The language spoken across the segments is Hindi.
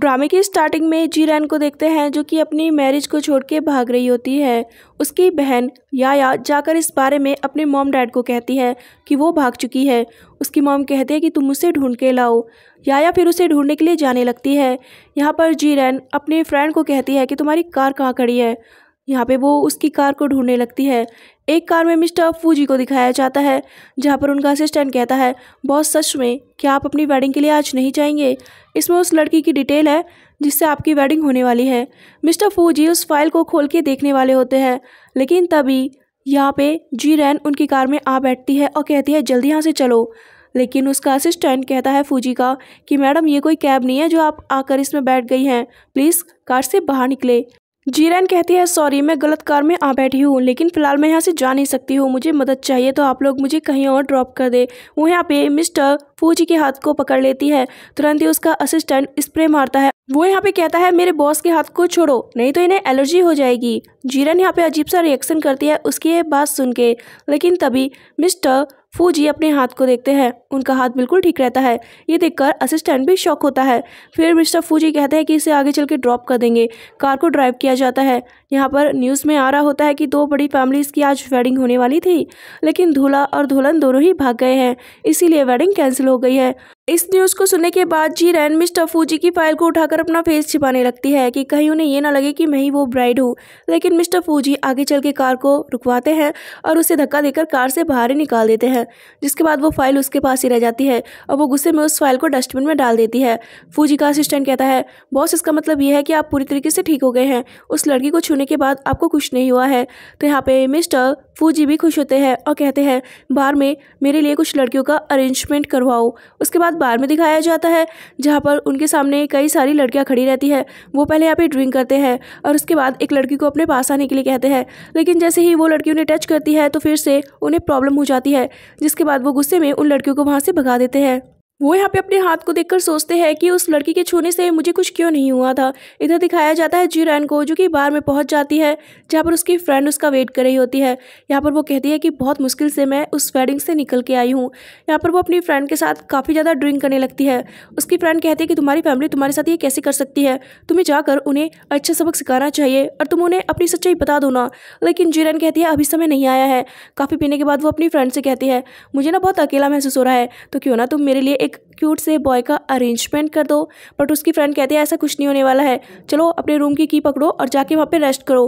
ड्रामे की स्टार्टिंग में जीरैन को देखते हैं जो कि अपनी मैरिज को छोड़ के भाग रही होती है उसकी बहन याया जाकर इस बारे में अपने मॉम डैड को कहती है कि वो भाग चुकी है उसकी मॉम कहती है कि तुम उसे ढूंढ के लाओ याया फिर उसे ढूंढने के लिए जाने लगती है यहाँ पर जीरैन अपने फ्रेंड को कहती है कि तुम्हारी कार कहाँ खड़ी है यहाँ पर वो उसकी कार को ढूंढने लगती है एक कार में मिस्टर फूजी को दिखाया जाता है जहाँ पर उनका असिस्टेंट कहता है बॉस सच में क्या आप अपनी वेडिंग के लिए आज नहीं जाएंगे इसमें उस लड़की की डिटेल है जिससे आपकी वेडिंग होने वाली है मिस्टर फूजी उस फाइल को खोल के देखने वाले होते हैं लेकिन तभी यहाँ पे जी रैन उनकी कार में आ बैठती है और कहती है जल्दी यहाँ से चलो लेकिन उसका असिस्टेंट कहता है फूजी का कि मैडम ये कोई कैब नहीं है जो आप आकर इसमें बैठ गई हैं प्लीज़ कार से बाहर निकले जीरन कहती है सॉरी मैं गलत कार में आ बैठी हूँ लेकिन फिलहाल मैं यहाँ से जा नहीं सकती हूँ मुझे मदद चाहिए तो आप लोग मुझे कहीं और ड्रॉप कर दे वो यहाँ पे मिस्टर फूजी के हाथ को पकड़ लेती है तुरंत ही उसका असिस्टेंट स्प्रे मारता है वो यहाँ पे कहता है मेरे बॉस के हाथ को छोड़ो नहीं तो इन्हें एलर्जी हो जाएगी जीरन यहाँ पे अजीब सा रिएक्शन करती है उसकी ये बात सुन के लेकिन तभी मिस्टर फूजी अपने हाथ को देखते हैं उनका हाथ बिल्कुल ठीक रहता है ये देखकर असिस्टेंट भी शौक होता है फिर मिस्टर फूजी कहते हैं कि इसे आगे चल के ड्रॉप कर देंगे कार को ड्राइव किया जाता है यहाँ पर न्यूज़ में आ रहा होता है कि दो बड़ी फैमिलीज़ की आज वेडिंग होने वाली थी लेकिन दूल्हा और दुल्हन दोनों ही भाग गए हैं इसीलिए वेडिंग कैंसिल हो गई है इस न्यूज़ को सुनने के बाद जी रैन मिस्टर फूजी की फाइल को उठाकर अपना फेस छिपाने लगती है कि कहीं उन्हें यह ना लगे कि मैं ही वो ब्राइड हूँ लेकिन मिस्टर फूजी आगे चल के कार को रुकवाते हैं और उसे धक्का देकर कार से बाहर ही निकाल देते हैं जिसके बाद वो फाइल उसके पास ही रह जाती है और वो गुस्से में उस फाइल को डस्टबिन में डाल देती है फूजी का असिस्टेंट कहता है बॉस इसका मतलब यह है कि आप पूरी तरीके से ठीक हो गए हैं उस लड़की को छूने के बाद आपको कुछ नहीं हुआ है तो यहाँ पे मिस्टर फूजी भी खुश होते हैं और कहते हैं बार में मेरे लिए कुछ लड़कियों का अरेंजमेंट करवाओ उसके बाद बार में दिखाया जाता है जहाँ पर उनके सामने कई सारी लड़कियाँ खड़ी रहती है वो पहले यहाँ पे ड्रिंक करते हैं और उसके बाद एक लड़की को अपने पास आने के लिए कहते हैं लेकिन जैसे ही वो लड़की उन्हें टच करती है तो फिर से उन्हें प्रॉब्लम हो जाती है जिसके बाद वो गुस्से में उन लड़कियों को वहाँ से भगा देते हैं वो यहाँ पे अपने हाथ को देखकर सोचते हैं कि उस लड़की के छूने से मुझे कुछ क्यों नहीं हुआ था इधर दिखाया जाता है जीरैन को जो कि बार में पहुँच जाती है जहाँ पर उसकी फ्रेंड उसका वेट कर रही होती है यहाँ पर वो कहती है कि बहुत मुश्किल से मैं उस वेडिंग से निकल के आई हूँ यहाँ पर वो अपनी फ्रेंड के साथ काफ़ी ज़्यादा ड्रिंक करने लगती है उसकी फ्रेंड कहती है कि तुम्हारी फैमिली तुम्हारे साथ ये कैसे कर सकती है तुम्हें जाकर उन्हें अच्छा सबक सिखाना चाहिए और तुम उन्हें अपनी सच्चाई बता दो ना लेकिन जीरैन कहती है अभी समय नहीं आया है काफ़ी पीने के बाद वो अपनी फ्रेंड से कहती है मुझे ना बहुत अकेला महसूस हो रहा है तो क्यों ना तुम मेरे लिए एक क्यूट से बॉय का अरेंजमेंट कर दो बट उसकी फ्रेंड कहती है ऐसा कुछ नहीं होने वाला है चलो अपने रूम की की पकड़ो और जाके वहाँ पे रेस्ट करो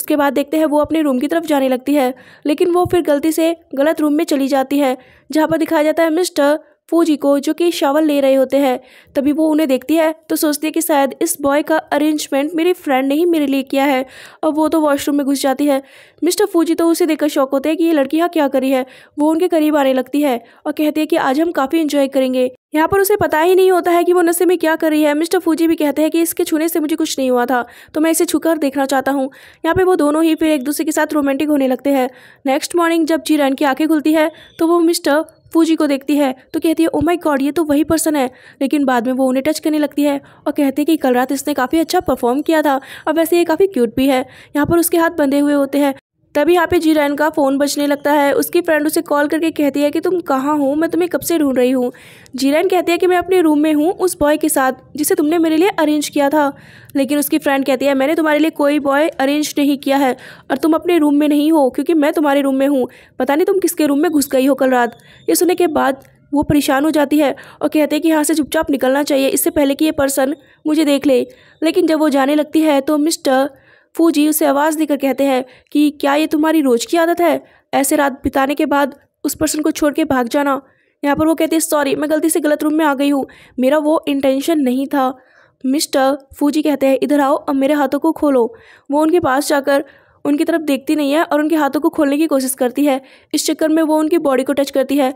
उसके बाद देखते हैं वो अपने रूम की तरफ जाने लगती है लेकिन वो फिर गलती से गलत रूम में चली जाती है जहाँ पर दिखाया जाता है मिस्टर फूजी को जो कि शावर ले रहे होते हैं तभी वो उन्हें देखती है तो सोचती है कि शायद इस बॉय का अरेंजमेंट मेरी फ्रेंड ने ही मेरे लिए किया है और वो तो वॉशरूम में घुस जाती है मिस्टर फूजी तो उसे देखकर शौक होते हैं कि ये लड़की यहाँ क्या करी है वो उनके करीब आने लगती है और कहती है कि आज हम काफ़ी इंजॉय करेंगे यहाँ पर उसे पता ही नहीं होता है कि वो नशे में क्या कर रही है मिस्टर फूजी भी कहते हैं कि इसके छूने से मुझे कुछ नहीं हुआ था तो मैं इसे छूकर देखना चाहता हूँ यहाँ पे वो दोनों ही फिर एक दूसरे के साथ रोमांटिक होने लगते हैं नेक्स्ट मॉर्निंग जब जीरन की आंखें खुलती है तो वो मिस्टर फूजी को देखती है तो कहती है ओ माई गॉड ये तो वही पर्सन है लेकिन बाद में वो उन्हें टच करने लगती है और कहती है कि कल रात इसने काफ़ी अच्छा परफॉर्म किया था और वैसे ये काफ़ी क्यूट भी है यहाँ पर उसके हाथ बंधे हुए होते हैं तभी यहाँ पे रैन का फ़ोन बजने लगता है उसकी फ्रेंड उसे कॉल करके कहती है कि तुम कहाँ हो मैं तुम्हें कब से ढूंढ रही हूँ जीरैन कहती है कि मैं अपने रूम में हूँ उस बॉय के साथ जिसे तुमने मेरे लिए अरेंज किया था लेकिन उसकी फ्रेंड कहती है मैंने तुम्हारे लिए कोई बॉय अरेंज नहीं किया है और तुम अपने रूम में नहीं हो क्योंकि मैं तुम्हारे रूम में हूँ पता नहीं तुम किसके रूम में घुस गई हो कल रात ये सुनने के बाद वो परेशान हो जाती है और कहते हैं कि यहाँ से चुपचाप निकलना चाहिए इससे पहले कि ये पर्सन मुझे देख ले लेकिन जब वो जाने लगती है तो मिस्टर फूजी उसे आवाज़ देकर कहते हैं कि क्या ये तुम्हारी रोज़ की आदत है ऐसे रात बिताने के बाद उस पर्सन को छोड़ के भाग जाना यहाँ पर वो कहते हैं सॉरी मैं गलती से गलत रूम में आ गई हूँ मेरा वो इंटेंशन नहीं था मिस्टर फूजी कहते हैं इधर आओ अब मेरे हाथों को खोलो वो उनके पास जाकर उनकी तरफ देखती नहीं है और उनके हाथों को खोलने की कोशिश करती है इस चक्कर में वो उनकी बॉडी को टच करती है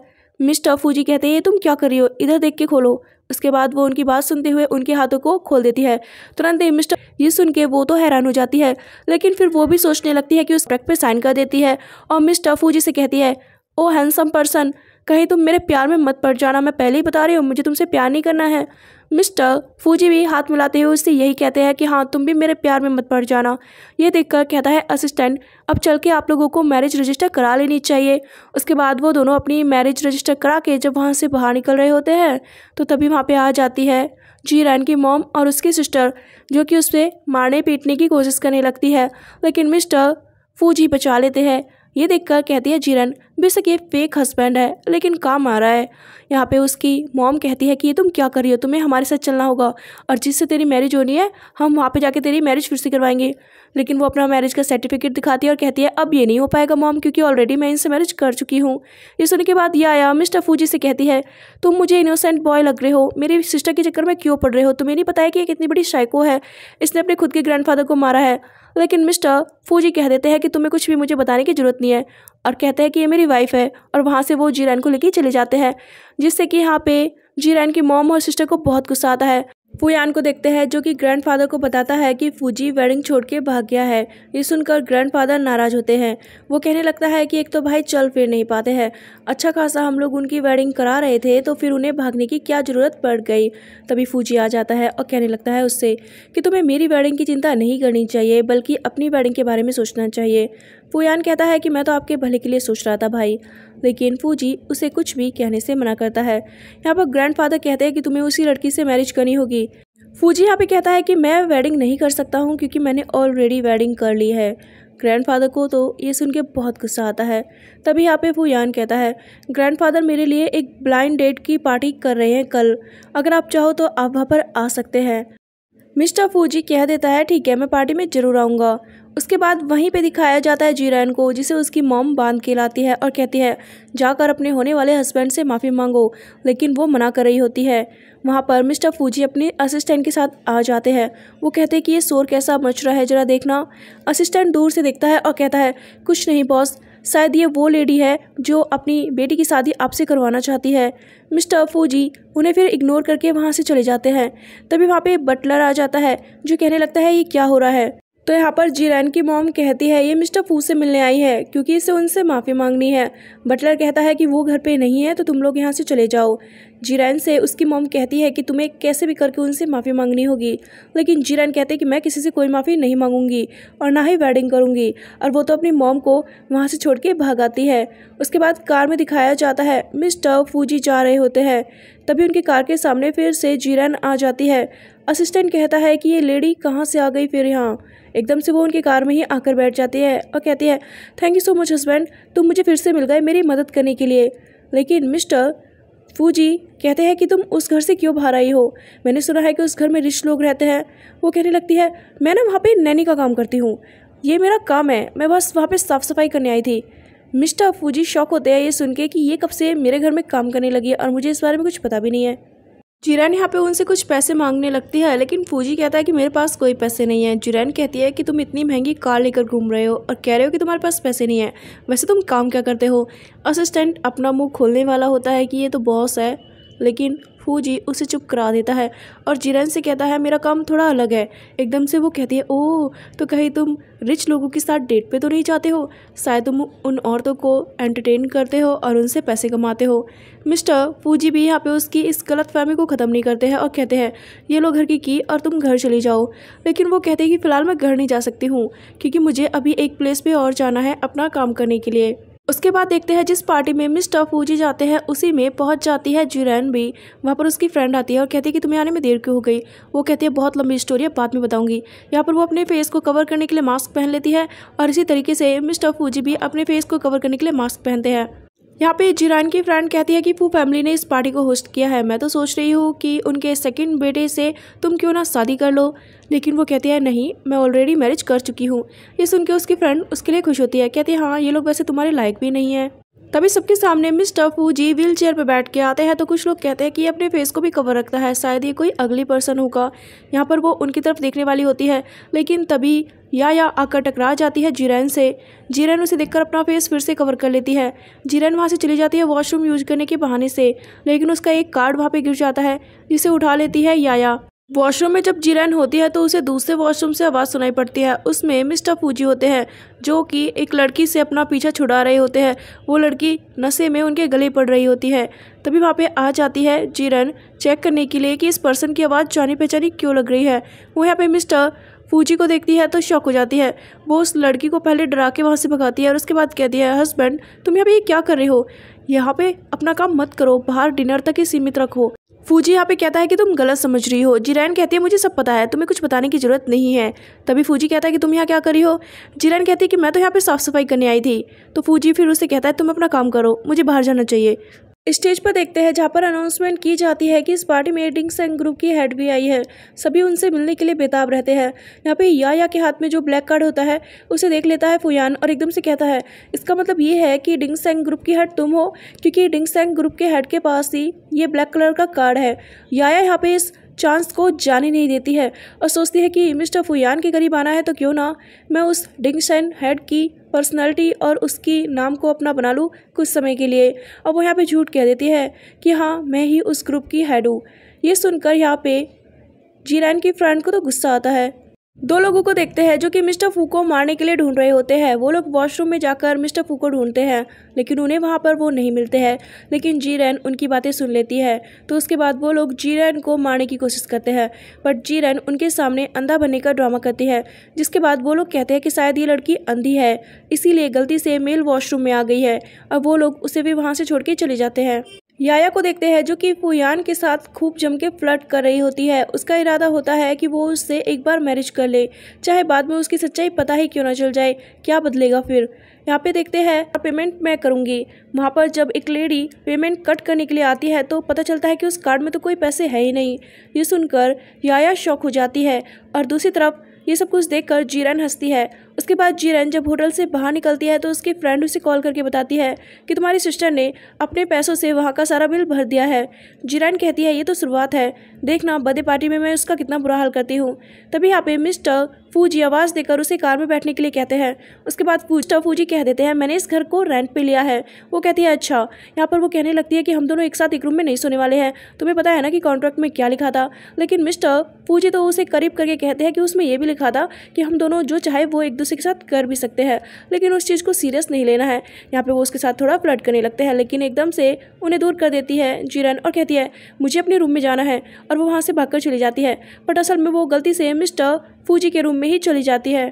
मिस्टर फूजी कहते हैं ये तुम क्या कर रही हो इधर देख के खोलो उसके बाद वो उनकी बात सुनते हुए उनके हाथों को खोल देती है तुरंत ही मिस्टर ये सुन के वो तो हैरान हो जाती है लेकिन फिर वो भी सोचने लगती है कि उस ट्रैक पर साइन कर देती है और मिस टफू जी से कहती है ओ हैंडसम पर्सन कहीं तुम मेरे प्यार में मत पड़ जाना मैं पहले ही बता रही हूँ मुझे तुमसे प्यार नहीं करना है मिस्टर फूजी भी हाथ मिलाते हुए उससे यही कहते हैं कि हाँ तुम भी मेरे प्यार में मत पड़ जाना ये देखकर कहता है असिस्टेंट अब चल के आप लोगों को मैरिज रजिस्टर करा लेनी चाहिए उसके बाद वो दोनों अपनी मैरिज रजिस्टर करा के जब वहाँ से बाहर निकल रहे होते हैं तो तभी वहाँ पर आ जाती है जी रैन की मॉम और उसकी सिस्टर जो कि उससे मारने पीटने की कोशिश करने लगती है लेकिन मिस्टर फूजी बचा लेते हैं ये देखकर कहती है जिरन बेशक ये फेक हस्बैंड है लेकिन काम आ रहा है यहाँ पे उसकी मॉम कहती है कि ये तुम क्या कर रही हो तुम्हें हमारे साथ चलना होगा और जिससे तेरी मैरिज होनी है हम वहाँ पे जाके तेरी मैरिज फिर से करवाएंगे लेकिन वो अपना मैरिज का सर्टिफिकेट दिखाती है और कहती है अब ये नहीं हो पाएगा मॉम क्योंकि ऑलरेडी मैं इनसे मैरिज कर चुकी हूँ ये सुनने के बाद यह आया मिस्टर फूजी से कहती है तुम मुझे इनोसेंट बॉय लग रहे हो मेरी सिस्टर के चक्कर में क्यों पड़ रहे हो तुम्हें नहीं पता है कि एक इतनी बड़ी शाइको है इसने अपने खुद के ग्रैंडफादर को मारा है लेकिन मिस्टर फूजी कह देते हैं कि तुम्हें कुछ भी मुझे बताने की ज़रूरत नहीं है और कहते हैं कि ये मेरी वाइफ है और वहाँ से वो जीरैन को लेके चले जाते हैं जिससे कि यहाँ पे जीरैन की मॉम और सिस्टर को बहुत गुस्सा आता है फुयान को देखते हैं जो कि ग्रैंडफादर को बताता है कि फूजी वेडिंग छोड़ के भाग गया है ये सुनकर ग्रैंडफादर नाराज़ होते हैं वो कहने लगता है कि एक तो भाई चल फिर नहीं पाते हैं अच्छा खासा हम लोग उनकी वेडिंग करा रहे थे तो फिर उन्हें भागने की क्या ज़रूरत पड़ गई तभी फूजी आ जाता है और कहने लगता है उससे कि तुम्हें मेरी वेडिंग की चिंता नहीं करनी चाहिए बल्कि अपनी वेडिंग के बारे में सोचना चाहिए फूयान कहता है कि मैं तो आपके भले के लिए सोच रहा था भाई लेकिन फूजी उसे कुछ भी कहने से मना करता है यहाँ पर ग्रैंडफादर कहते हैं कि तुम्हें उसी लड़की से मैरिज करनी होगी फूजी यहाँ पे कहता है कि मैं वेडिंग नहीं कर सकता हूँ क्योंकि मैंने ऑलरेडी वेडिंग कर ली है ग्रैंडफादर को तो ये सुन के बहुत गुस्सा आता है तभी यहाँ पे फूयान कहता है ग्रैंडफादर मेरे लिए एक ब्लाइंड डेट की पार्टी कर रहे हैं कल अगर आप चाहो तो आप वहाँ पर आ सकते हैं मिस्टर फूजी कह देता है ठीक है मैं पार्टी में ज़रूर आऊँगा उसके बाद वहीं पे दिखाया जाता है जीरैन को जिसे उसकी मॉम बांध के लाती है और कहती है जाकर अपने होने वाले हस्बैंड से माफ़ी मांगो लेकिन वो मना कर रही होती है वहाँ पर मिस्टर फूजी अपने असिस्टेंट के साथ आ जाते हैं वो कहते हैं कि ये शोर कैसा मच रहा है ज़रा देखना असिस्टेंट दूर से देखता है और कहता है कुछ नहीं बॉस शायद ये वो लेडी है जो अपनी बेटी की शादी आपसे करवाना चाहती है मिस्टर फूजी उन्हें फिर इग्नोर करके वहाँ से चले जाते हैं तभी वहाँ पर बटलर आ जाता है जो कहने लगता है ये क्या हो रहा है तो यहाँ पर जीरैन की मोम कहती है ये मिस्टर फू से मिलने आई है क्योंकि इसे उनसे माफ़ी मांगनी है बटलर कहता है कि वो घर पे नहीं है तो तुम लोग यहाँ से चले जाओ जीरैन से उसकी मोम कहती है कि तुम्हें कैसे भी करके उनसे माफ़ी मांगनी होगी लेकिन जीरैन कहते हैं कि मैं किसी से कोई माफ़ी नहीं मांगूंगी और ना ही वेडिंग करूँगी और वो तो अपनी मोम को वहाँ से छोड़ के भागाती है उसके बाद कार में दिखाया जाता है मिस्टर जी जा रहे होते हैं तभी उनकी कार के सामने फिर से जीरैन आ जाती है असिस्टेंट कहता है कि ये लेडी कहाँ से आ गई फिर यहाँ एकदम से वो उनकी कार में ही आकर बैठ जाती है और कहती है thank you so much husband तुम मुझे फिर से मिल गए मेरी मदद करने के लिए लेकिन मिस्टर फूजी कहते हैं कि तुम उस घर से क्यों बाहर आई हो मैंने सुना है कि उस घर में रिश लोग रहते हैं वो कहने लगती है मैं ना वहाँ पर नैनी का काम करती हूँ ये मेरा काम है मैं बस वहाँ पर साफ़ सफाई करने आई थी मिस्टर फूजी शौक होते हैं ये सुन के कि ये कब से मेरे घर में काम करने लगी है और मुझे इस बारे में कुछ पता भी नहीं है जीरान यहाँ पे उनसे कुछ पैसे मांगने लगती है लेकिन फूजी कहता है कि मेरे पास कोई पैसे नहीं है जीरान कहती है कि तुम इतनी महंगी कार लेकर घूम रहे हो और कह रहे हो कि तुम्हारे पास पैसे नहीं है वैसे तुम काम क्या करते हो असिस्टेंट अपना मुंह खोलने वाला होता है कि ये तो बॉस है लेकिन फूजी उसे चुप करा देता है और जिरन से कहता है मेरा काम थोड़ा अलग है एकदम से वो कहती है ओह तो कहीं तुम रिच लोगों के साथ डेट पे तो नहीं जाते हो शायद तुम उन औरतों को एंटरटेन करते हो और उनसे पैसे कमाते हो मिस्टर फूजी भी यहाँ पे उसकी इस गलत फहमी को ख़त्म नहीं करते हैं और कहते हैं ये लो घर की की और तुम घर चली जाओ लेकिन वो कहते हैं कि फ़िलहाल मैं घर नहीं जा सकती हूँ क्योंकि मुझे अभी एक प्लेस पर और जाना है अपना काम करने के लिए उसके बाद देखते हैं जिस पार्टी में मिस्टर फूजी जाते हैं उसी में पहुंच जाती है जुरैन भी वहाँ पर उसकी फ्रेंड आती है और कहती है कि तुम्हें आने में देर क्यों हो गई वो कहती है बहुत लंबी स्टोरी है बाद में बताऊंगी यहाँ पर वो अपने फेस को कवर करने के लिए मास्क पहन लेती है और इसी तरीके से मिस्टर फूजी भी अपने फेस को कवर करने के लिए मास्क पहनते हैं यहाँ पे जीरान की फ्रेंड कहती है कि पू फैमिली ने इस पार्टी को होस्ट किया है मैं तो सोच रही हूँ कि उनके सेकंड बेटे से तुम क्यों ना शादी कर लो लेकिन वो कहती है नहीं मैं ऑलरेडी मैरिज कर चुकी हूँ ये सुन के उसकी फ्रेंड उसके लिए खुश होती है कहती है हाँ ये लोग वैसे तुम्हारे लायक भी नहीं है तभी सबके सामने मिस टफू जी व्हील चेयर पर बैठ के आते हैं तो कुछ लोग कहते हैं कि ये अपने फेस को भी कवर रखता है शायद ये कोई अगली पर्सन होगा यहाँ पर वो उनकी तरफ देखने वाली होती है लेकिन तभी या या आकर टकरा जाती है जिरैन से जिरैन उसे देखकर अपना फेस फिर से कवर कर लेती है जिरैन वहाँ से चली जाती है वॉशरूम यूज करने के बहाने से लेकिन उसका एक कार्ड वहाँ पर गिर जाता है जिसे उठा लेती है याया वॉशरूम में जब जिरन होती है तो उसे दूसरे वॉशरूम से आवाज़ सुनाई पड़ती है उसमें मिस्टर फूजी होते हैं जो कि एक लड़की से अपना पीछा छुड़ा रहे होते हैं वो लड़की नशे में उनके गले पड़ रही होती है तभी वहाँ पे आ जाती है जिरन चेक करने के लिए कि इस पर्सन की आवाज़ जानी पहचानी क्यों लग रही है वो यहाँ पर मिस्टर फूजी को देखती है तो शौक हो जाती है वो उस लड़की को पहले डरा के वहाँ से भगाती है और उसके बाद कहती है हस्बैंड तुम यहाँ पर ये क्या कर रहे हो यहाँ पे अपना काम मत करो बाहर डिनर तक ही सीमित रखो फूजी यहाँ पे कहता है कि तुम गलत समझ रही हो जिरैन कहती है मुझे सब पता है तुम्हें कुछ बताने की ज़रूरत नहीं है तभी फूजी कहता है कि तुम यहाँ क्या करी हो जिरैन कहती है कि मैं तो यहाँ पे साफ़ सफाई करने आई थी तो फूजी फिर उसे कहता है तुम अपना काम करो मुझे बाहर जाना चाहिए स्टेज पर देखते हैं जहाँ पर अनाउंसमेंट की जाती है कि इस पार्टी में डिंग सेंग ग्रुप की हेड भी आई है सभी उनसे मिलने के लिए बेताब रहते हैं यहाँ पे या या के हाथ में जो ब्लैक कार्ड होता है उसे देख लेता है फुयान और एकदम से कहता है इसका मतलब ये है कि डिंग सेंग ग्रुप की हेड तुम हो क्योंकि डिंग सेंग ग्रुप के हेड के पास ही ये ब्लैक कलर का कार्ड है या या यहाँ पे इस चांस को जाने नहीं देती है और सोचती है कि मिस्टर फुयान के करीब आना है तो क्यों ना मैं उस डिंगशन हेड की पर्सनैलिटी और उसकी नाम को अपना बना लूँ कुछ समय के लिए और वो यहाँ पे झूठ कह देती है कि हाँ मैं ही उस ग्रुप की हेड हूँ ये सुनकर यहाँ पे जीरैन की फ्रेंड को तो गुस्सा आता है दो लोगों को देखते हैं जो कि मिस्टर फू को मारने के लिए ढूंढ रहे होते हैं वो लोग वॉशरूम में जाकर मिस्टर फू को ढूंढते हैं लेकिन उन्हें वहाँ पर वो नहीं मिलते हैं लेकिन जी रैन उनकी बातें सुन लेती है तो उसके बाद वो लोग जी रैन को मारने की कोशिश करते हैं बट जी रैन उनके सामने अंधा बनने का ड्रामा करती है जिसके बाद वो लोग कहते हैं कि शायद ये लड़की अंधी है इसीलिए गलती से मेल वॉशरूम में आ गई है और वो लोग उसे भी वहाँ से छोड़ के चले जाते हैं याया को देखते हैं जो कि फुयान के साथ खूब जम के फ्लट कर रही होती है उसका इरादा होता है कि वो उससे एक बार मैरिज कर ले चाहे बाद में उसकी सच्चाई पता ही क्यों ना चल जाए क्या बदलेगा फिर यहाँ पे देखते हैं पेमेंट मैं करूँगी वहाँ पर जब एक लेडी पेमेंट कट करने के लिए आती है तो पता चलता है कि उस कार्ड में तो कोई पैसे है ही नहीं ये सुनकर याया शौक हो जाती है और दूसरी तरफ ये सब कुछ देखकर जीरन हंसती है उसके बाद जीरन जब होटल से बाहर निकलती है तो उसकी फ्रेंड उसे कॉल करके बताती है कि तुम्हारी सिस्टर ने अपने पैसों से वहाँ का सारा बिल भर दिया है जीरन कहती है ये तो शुरुआत है देखना बर्थडे पार्टी में मैं उसका कितना बुरा हाल करती हूँ तभी यहाँ पे मिस्टर फूजी आवाज़ देकर उसे कार में बैठने के लिए कहते हैं उसके बाद मिस्टर फूजी कह देते हैं मैंने इस घर को रेंट पे लिया है वो कहती है अच्छा यहाँ पर वो कहने लगती है कि हम दोनों एक साथ एक रूम में नहीं सोने वाले हैं तुम्हें पता है ना कि कॉन्ट्रैक्ट में क्या लिखा था लेकिन मिस्टर फूजी तो उसे करीब करके कहते हैं कि उसमें यह भी लिखा था कि हम दोनों जो चाहे वो एक दूसरे उसी के साथ कर भी सकते हैं लेकिन उस चीज़ को सीरियस नहीं लेना है यहाँ पर वो उसके साथ थोड़ा फ्लर्ट करने लगते हैं लेकिन एकदम से उन्हें दूर कर देती है जिरन और कहती है मुझे अपने रूम में जाना है और वो वहाँ से भाग चली जाती है बट असल में वो गलती से मिस्टर फूजी के रूम में ही चली जाती है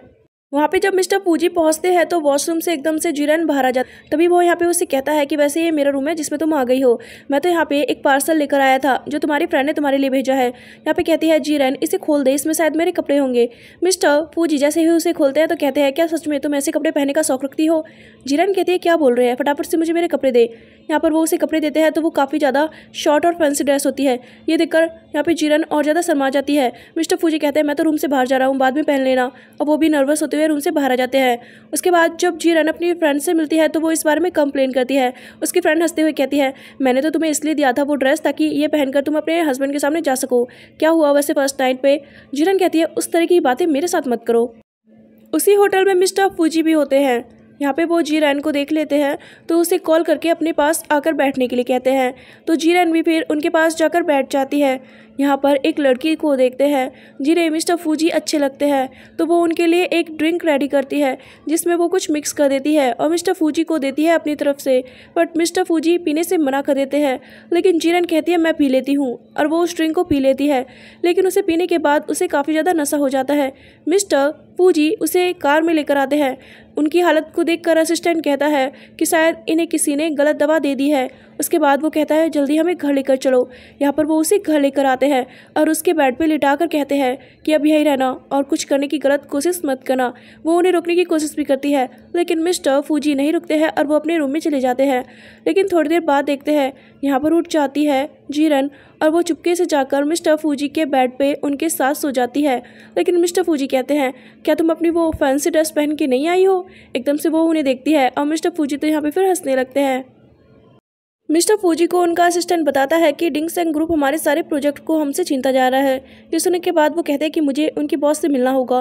वहाँ पे जब मिस्टर पूजी पहुँचते हैं तो वॉशरूम से एकदम से जीरन बाहर आ जाता तभी वो यहाँ पे उसे कहता है कि वैसे ये मेरा रूम है जिसमें तुम आ गई हो मैं तो यहाँ पे एक पार्सल लेकर आया था जो तुम्हारी फ्रेंड ने तुम्हारे लिए भेजा है यहाँ पे कहती है जीरन इसे खोल दे इसमें शायद मेरे कपड़े होंगे मिस्टर पूजी जैसे ही उसे खोलते हैं तो कहते हैं क्या सच में तुम ऐसे कपड़े पहने का शौक रखती हो जीरन कहती है क्या बोल रहे हैं फटाफट से मुझे मेरे कपड़े दे यहाँ पर वो उसे कपड़े देते हैं तो वो काफ़ी ज़्यादा शॉर्ट और फैंसी ड्रेस होती है ये देखकर यहाँ पे जीरन और ज़्यादा शर्मा जाती है मिस्टर फूजी कहते हैं मैं तो रूम से बाहर जा रहा हूँ बाद में पहन लेना और वो भी नर्वस होते हुए रूम से बाहर आ जाते हैं उसके बाद जब जीरन अपनी फ्रेंड से मिलती है तो वो इस बारे में कंप्लेन करती है उसकी फ्रेंड हंसते हुए कहती है मैंने तो तुम्हें इसलिए दिया था वो ड्रेस ताकि ये पहनकर तुम अपने हस्बैंड के सामने जा सको क्या हुआ वैसे फर्स्ट नाइट पर जीरन कहती है उस तरह की बातें मेरे साथ मत करो उसी होटल में मिस्टर फूजी भी होते हैं यहाँ पे वो जीरैन को देख लेते हैं तो उसे कॉल करके अपने पास आकर बैठने के लिए कहते हैं तो जीरैन भी फिर उनके पास जाकर बैठ जाती है यहाँ पर एक लड़की को देखते हैं जिन्हें मिस्टर फूजी अच्छे लगते हैं तो वो उनके लिए एक ड्रिंक रेडी करती है जिसमें वो कुछ मिक्स कर देती है और मिस्टर फूजी को देती है अपनी तरफ से बट मिस्टर फूजी पीने से मना कर देते हैं लेकिन जीरन कहती है मैं पी लेती हूँ और वो उस ड्रिंक को पी लेती है लेकिन उसे पीने के बाद उसे काफ़ी ज़्यादा नशा हो जाता है मिस्टर फूजी उसे कार में लेकर आते हैं उनकी हालत को देखकर असिस्टेंट कहता है कि शायद इन्हें किसी ने गलत दवा दे दी है उसके बाद वो कहता है जल्दी हमें घर लेकर चलो यहाँ पर वो उसे घर लेकर आते हैं और उसके बेड पर लिटा कर कहते हैं कि अब यहीं रहना और कुछ करने की गलत कोशिश मत करना वो उन्हें रोकने की कोशिश भी करती है लेकिन मिस्टर फूजी नहीं रुकते हैं और वो अपने रूम में चले जाते हैं लेकिन थोड़ी देर बाद देखते हैं यहाँ पर उठ जाती है जीरन और वो चुपके से जाकर मिस्टर फूजी के बेड पे उनके साथ सो जाती है लेकिन मिस्टर फूजी कहते हैं क्या तुम अपनी वो फैंसी ड्रेस पहन के नहीं आई हो एकदम से वो उन्हें देखती है और मिस्टर फूजी तो यहाँ पे फिर हंसने लगते हैं मिस्टर फूजी को उनका असिस्टेंट बताता है कि डिंग सेंग ग्रुप हमारे सारे प्रोजेक्ट को हमसे छीनता जा रहा है ये सुनने के बाद वो कहते हैं कि मुझे उनके बॉस से मिलना होगा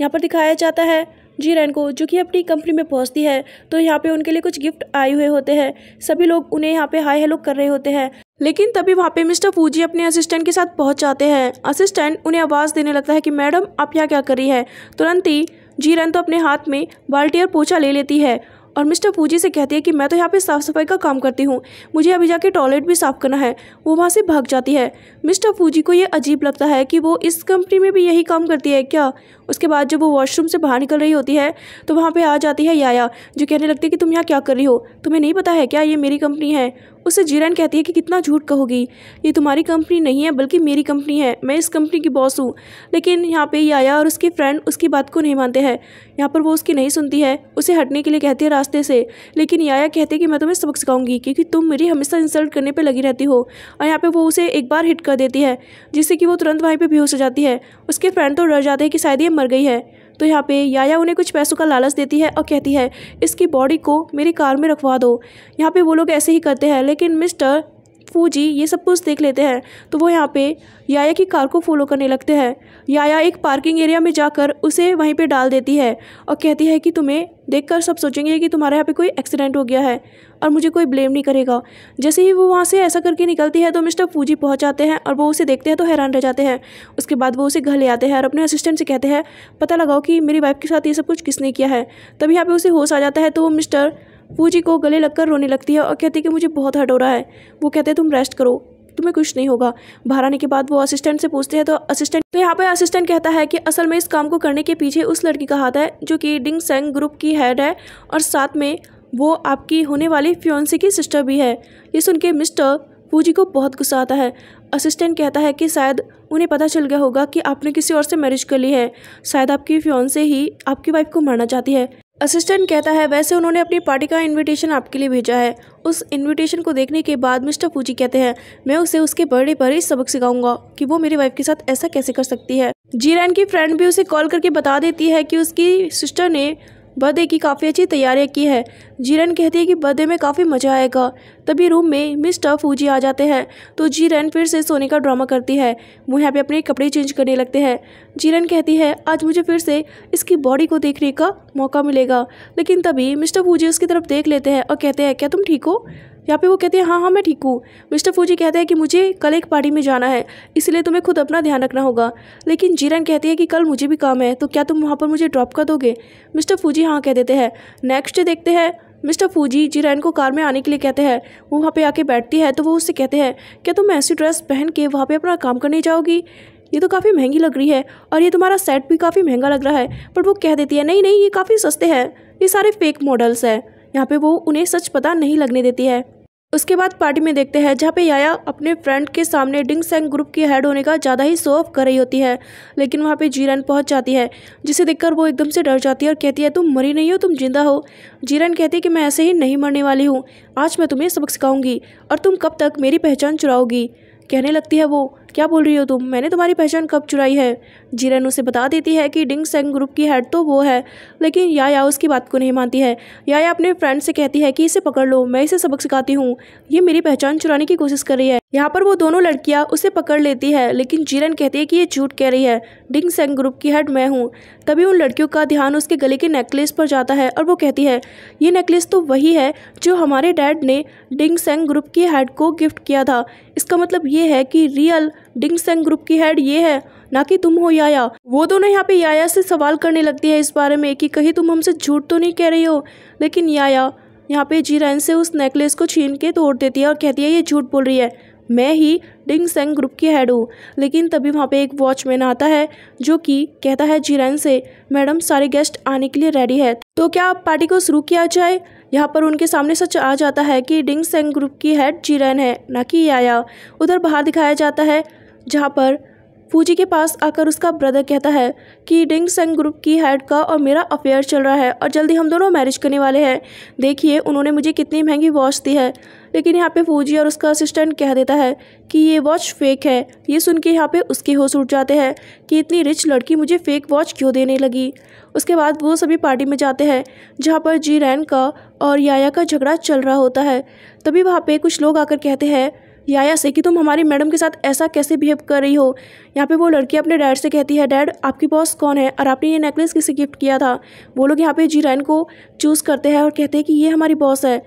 यहाँ पर दिखाया जाता है जी रैन को जो कि अपनी कंपनी में पहुँचती है तो यहाँ पे उनके लिए कुछ गिफ्ट आए हुए होते हैं सभी लोग उन्हें यहाँ पे हाई हेलो कर रहे होते हैं लेकिन तभी वहाँ पे मिस्टर फूजी अपने असिस्टेंट के साथ पहुँच जाते हैं असिस्टेंट उन्हें आवाज़ देने लगता है कि मैडम आप यहाँ क्या कर रही है तुरंत ही जी रैन तो अपने हाथ में बाल्टी और पोछा ले लेती है और मिस्टर पूजी से कहती है कि मैं तो यहाँ पे साफ़ सफाई का काम करती हूँ मुझे अभी जाके टॉयलेट भी साफ़ करना है वो वहाँ से भाग जाती है मिस्टर पूजी को ये अजीब लगता है कि वो इस कंपनी में भी यही काम करती है क्या उसके बाद जब वो वॉशरूम से बाहर निकल रही होती है तो वहाँ पर आ जाती है याया जो कहने लगती है कि तुम यहाँ क्या कर रही हो तुम्हें नहीं पता है क्या ये मेरी कंपनी है उसे जीरैन कहती है कि कितना झूठ कहोगी ये तुम्हारी कंपनी नहीं है बल्कि मेरी कंपनी है मैं इस कंपनी की बॉस हूँ लेकिन यहाँ पे ये आया और उसके फ्रेंड उसकी बात को नहीं मानते हैं यहाँ पर वो उसकी नहीं सुनती है उसे हटने के लिए कहती है रास्ते से लेकिन याया है कि मैं तुम्हें सबक सिखाऊंगी क्योंकि तुम मेरी हमेशा इंसल्ट करने पर लगी रहती हो और यहाँ पर वो उसे एक बार हिट कर देती है जिससे कि वो तुरंत वहीं पर बेहोश हो जाती है उसके फ्रेंड तो डर जाते हैं कि शायद ये मर गई है तो यहाँ पे याया उन्हें कुछ पैसों का लालच देती है और कहती है इसकी बॉडी को मेरी कार में रखवा दो यहाँ पे वो लोग ऐसे ही करते हैं लेकिन मिस्टर फूजी ये सब कुछ देख लेते हैं तो वो यहाँ पे याया की कार को फॉलो करने लगते हैं याया एक पार्किंग एरिया में जाकर उसे वहीं पे डाल देती है और कहती है कि तुम्हें देखकर सब सोचेंगे कि तुम्हारे यहाँ पे कोई एक्सीडेंट हो गया है और मुझे कोई ब्लेम नहीं करेगा जैसे ही वो वहाँ से ऐसा करके निकलती है तो मिस्टर फूजी पहुँच जाते हैं और वो उसे देखते हैं तो हैरान रह जाते हैं उसके बाद वो उसे घर ले आते हैं और अपने असिस्टेंट से कहते हैं पता लगाओ कि मेरी वाइफ के साथ ये सब कुछ किसने किया है तभी यहाँ पर उसे होश आ जाता है तो वो मिस्टर पूजी को गले लगकर रोने लगती है और कहती है कि मुझे बहुत हट हो रहा है वो कहते हैं तुम रेस्ट करो तुम्हें कुछ नहीं होगा बाहर आने के बाद वो असिस्टेंट से पूछते हैं तो असिस्टेंट तो यहाँ पे असिस्टेंट कहता है कि असल में इस काम को करने के पीछे उस लड़की का हाथ है जो कि डिंग सेंग ग्रुप की हेड है और साथ में वो आपकी होने वाली फ्योन्सी की सिस्टर भी है ये सुन के मिस्टर पूजी को बहुत गुस्सा आता है असिस्टेंट कहता है कि शायद उन्हें पता चल गया होगा कि आपने किसी और से मैरिज कर ली है शायद आपकी फ्योन ही आपकी वाइफ को मारना चाहती है असिस्टेंट कहता है वैसे उन्होंने अपनी पार्टी का इनविटेशन आपके लिए भेजा है उस इनविटेशन को देखने के बाद मिस्टर पूजी कहते हैं मैं उसे उसके बर्थडे पर ही सबक सिखाऊंगा कि वो मेरी वाइफ के साथ ऐसा कैसे कर सकती है जीरैन की फ्रेंड भी उसे कॉल करके बता देती है कि उसकी सिस्टर ने बर्थडे की काफ़ी अच्छी तैयारियाँ की है जीरन कहती है कि बर्थडे में काफ़ी मज़ा आएगा तभी रूम में मिस्टर फूजी आ जाते हैं तो जीरन फिर से सोने का ड्रामा करती है वो यहाँ पे अपने कपड़े चेंज करने लगते हैं जीरन कहती है आज मुझे फिर से इसकी बॉडी को देखने का मौका मिलेगा लेकिन तभी मिस्टर फूजी उसकी तरफ देख लेते हैं और कहते हैं क्या तुम ठीक हो यहाँ पे वो कहते हैं हाँ हाँ मैं ठीक हूँ मिस्टर फूजी कहते हैं कि मुझे कल एक पार्टी में जाना है इसलिए तुम्हें खुद अपना ध्यान रखना होगा लेकिन जीरन कहती है कि कल मुझे भी काम है तो क्या तुम वहाँ पर मुझे ड्रॉप कर दोगे मिस्टर फूजी हाँ कह देते हैं नेक्स्ट देखते हैं मिस्टर फूजी जीरन को कार में आने के लिए कहते हैं वो वहाँ पर आके बैठती है तो वो उससे कहते हैं क्या तुम ऐसी ड्रेस पहन के वहाँ पर अपना काम करने जाओगी ये तो काफ़ी महंगी लग रही है और ये तुम्हारा सेट भी काफ़ी महंगा लग रहा है पर वो कह देती है नहीं नहीं ये काफ़ी सस्ते हैं ये सारे फेक मॉडल्स हैं यहाँ पे वो उन्हें सच पता नहीं लगने देती है उसके बाद पार्टी में देखते हैं जहाँ पे याया अपने फ्रेंड के सामने डिंग सैंग ग्रुप की हेड होने का ज़्यादा ही शो ऑफ कर रही होती है लेकिन वहाँ पे जीरन पहुँच जाती है जिसे देखकर वो एकदम से डर जाती है और कहती है तुम मरी नहीं हो तुम जिंदा हो जीरन कहती है कि मैं ऐसे ही नहीं मरने वाली हूँ आज मैं तुम्हें सबक सिखाऊंगी और तुम कब तक मेरी पहचान चुराओगी कहने लगती है वो क्या बोल रही हो तुम मैंने तुम्हारी पहचान कब चुराई है जिरन उसे बता देती है कि डिंग सेंग ग्रुप की हेड तो वो है लेकिन याया उसकी बात को नहीं मानती है याया अपने फ्रेंड से कहती है कि इसे पकड़ लो मैं इसे सबक सिखाती हूँ ये मेरी पहचान चुराने की कोशिश कर रही है यहाँ पर वो दोनों लड़कियाँ उसे पकड़ लेती है लेकिन जीरन कहती है कि ये झूठ कह रही है डिंग सेंग ग्रुप की हेड मैं हूँ तभी उन लड़कियों का ध्यान उसके गले के नेकलेस पर जाता है और वो कहती है ये नेकलेस तो वही है जो हमारे डैड ने डिंग सेंग ग्रुप की हेड को गिफ्ट किया था इसका मतलब ये है कि रियल डिंगसेंग ग्रुप की हेड ये है ना कि तुम हो याया वो दोनों यहाँ पे याया से सवाल करने लगती है इस बारे में कि कहीं तुम हमसे झूठ तो नहीं कह रही हो लेकिन याया यहाँ पे जीरैन से उस नेकलेस को छीन के तोड़ देती है और कहती है ये झूठ बोल रही है मैं ही डिंग सेंग ग्रुप की हेड हूँ लेकिन तभी वहाँ पे एक वॉचमैन आता है जो कि कहता है जीरैन से मैडम सारे गेस्ट आने के लिए रेडी है तो क्या आप पार्टी को शुरू किया जाए यहाँ पर उनके सामने सच आ जाता है कि डिंग सेंग ग्रुप की हेड जीरैन है ना कि याया उधर बाहर दिखाया जाता है जहाँ पर फूजी के पास आकर उसका ब्रदर कहता है कि डिंग संग ग्रुप की हेड का और मेरा अफेयर चल रहा है और जल्दी हम दोनों मैरिज करने वाले हैं देखिए उन्होंने मुझे कितनी महंगी वॉच दी है लेकिन यहाँ पे फूजी और उसका असिस्टेंट कह देता है कि ये वॉच फेक है ये सुन के यहाँ पे उसके होश उठ जाते हैं कि इतनी रिच लड़की मुझे फेक वॉच क्यों देने लगी उसके बाद वो सभी पार्टी में जाते हैं जहाँ पर जी रैन का और याया का झगड़ा चल रहा होता है तभी वहाँ पर कुछ लोग आकर कहते हैं याया से कि तुम हमारी मैडम के साथ ऐसा कैसे बिहेव कर रही हो यहाँ पे वो लड़की अपने डैड से कहती है डैड आपकी बॉस कौन है और आपने ये नेकलेस किसे गिफ्ट किया था वो लोग यहाँ पे जीरैन को चूज़ करते हैं और कहते हैं कि ये हमारी बॉस है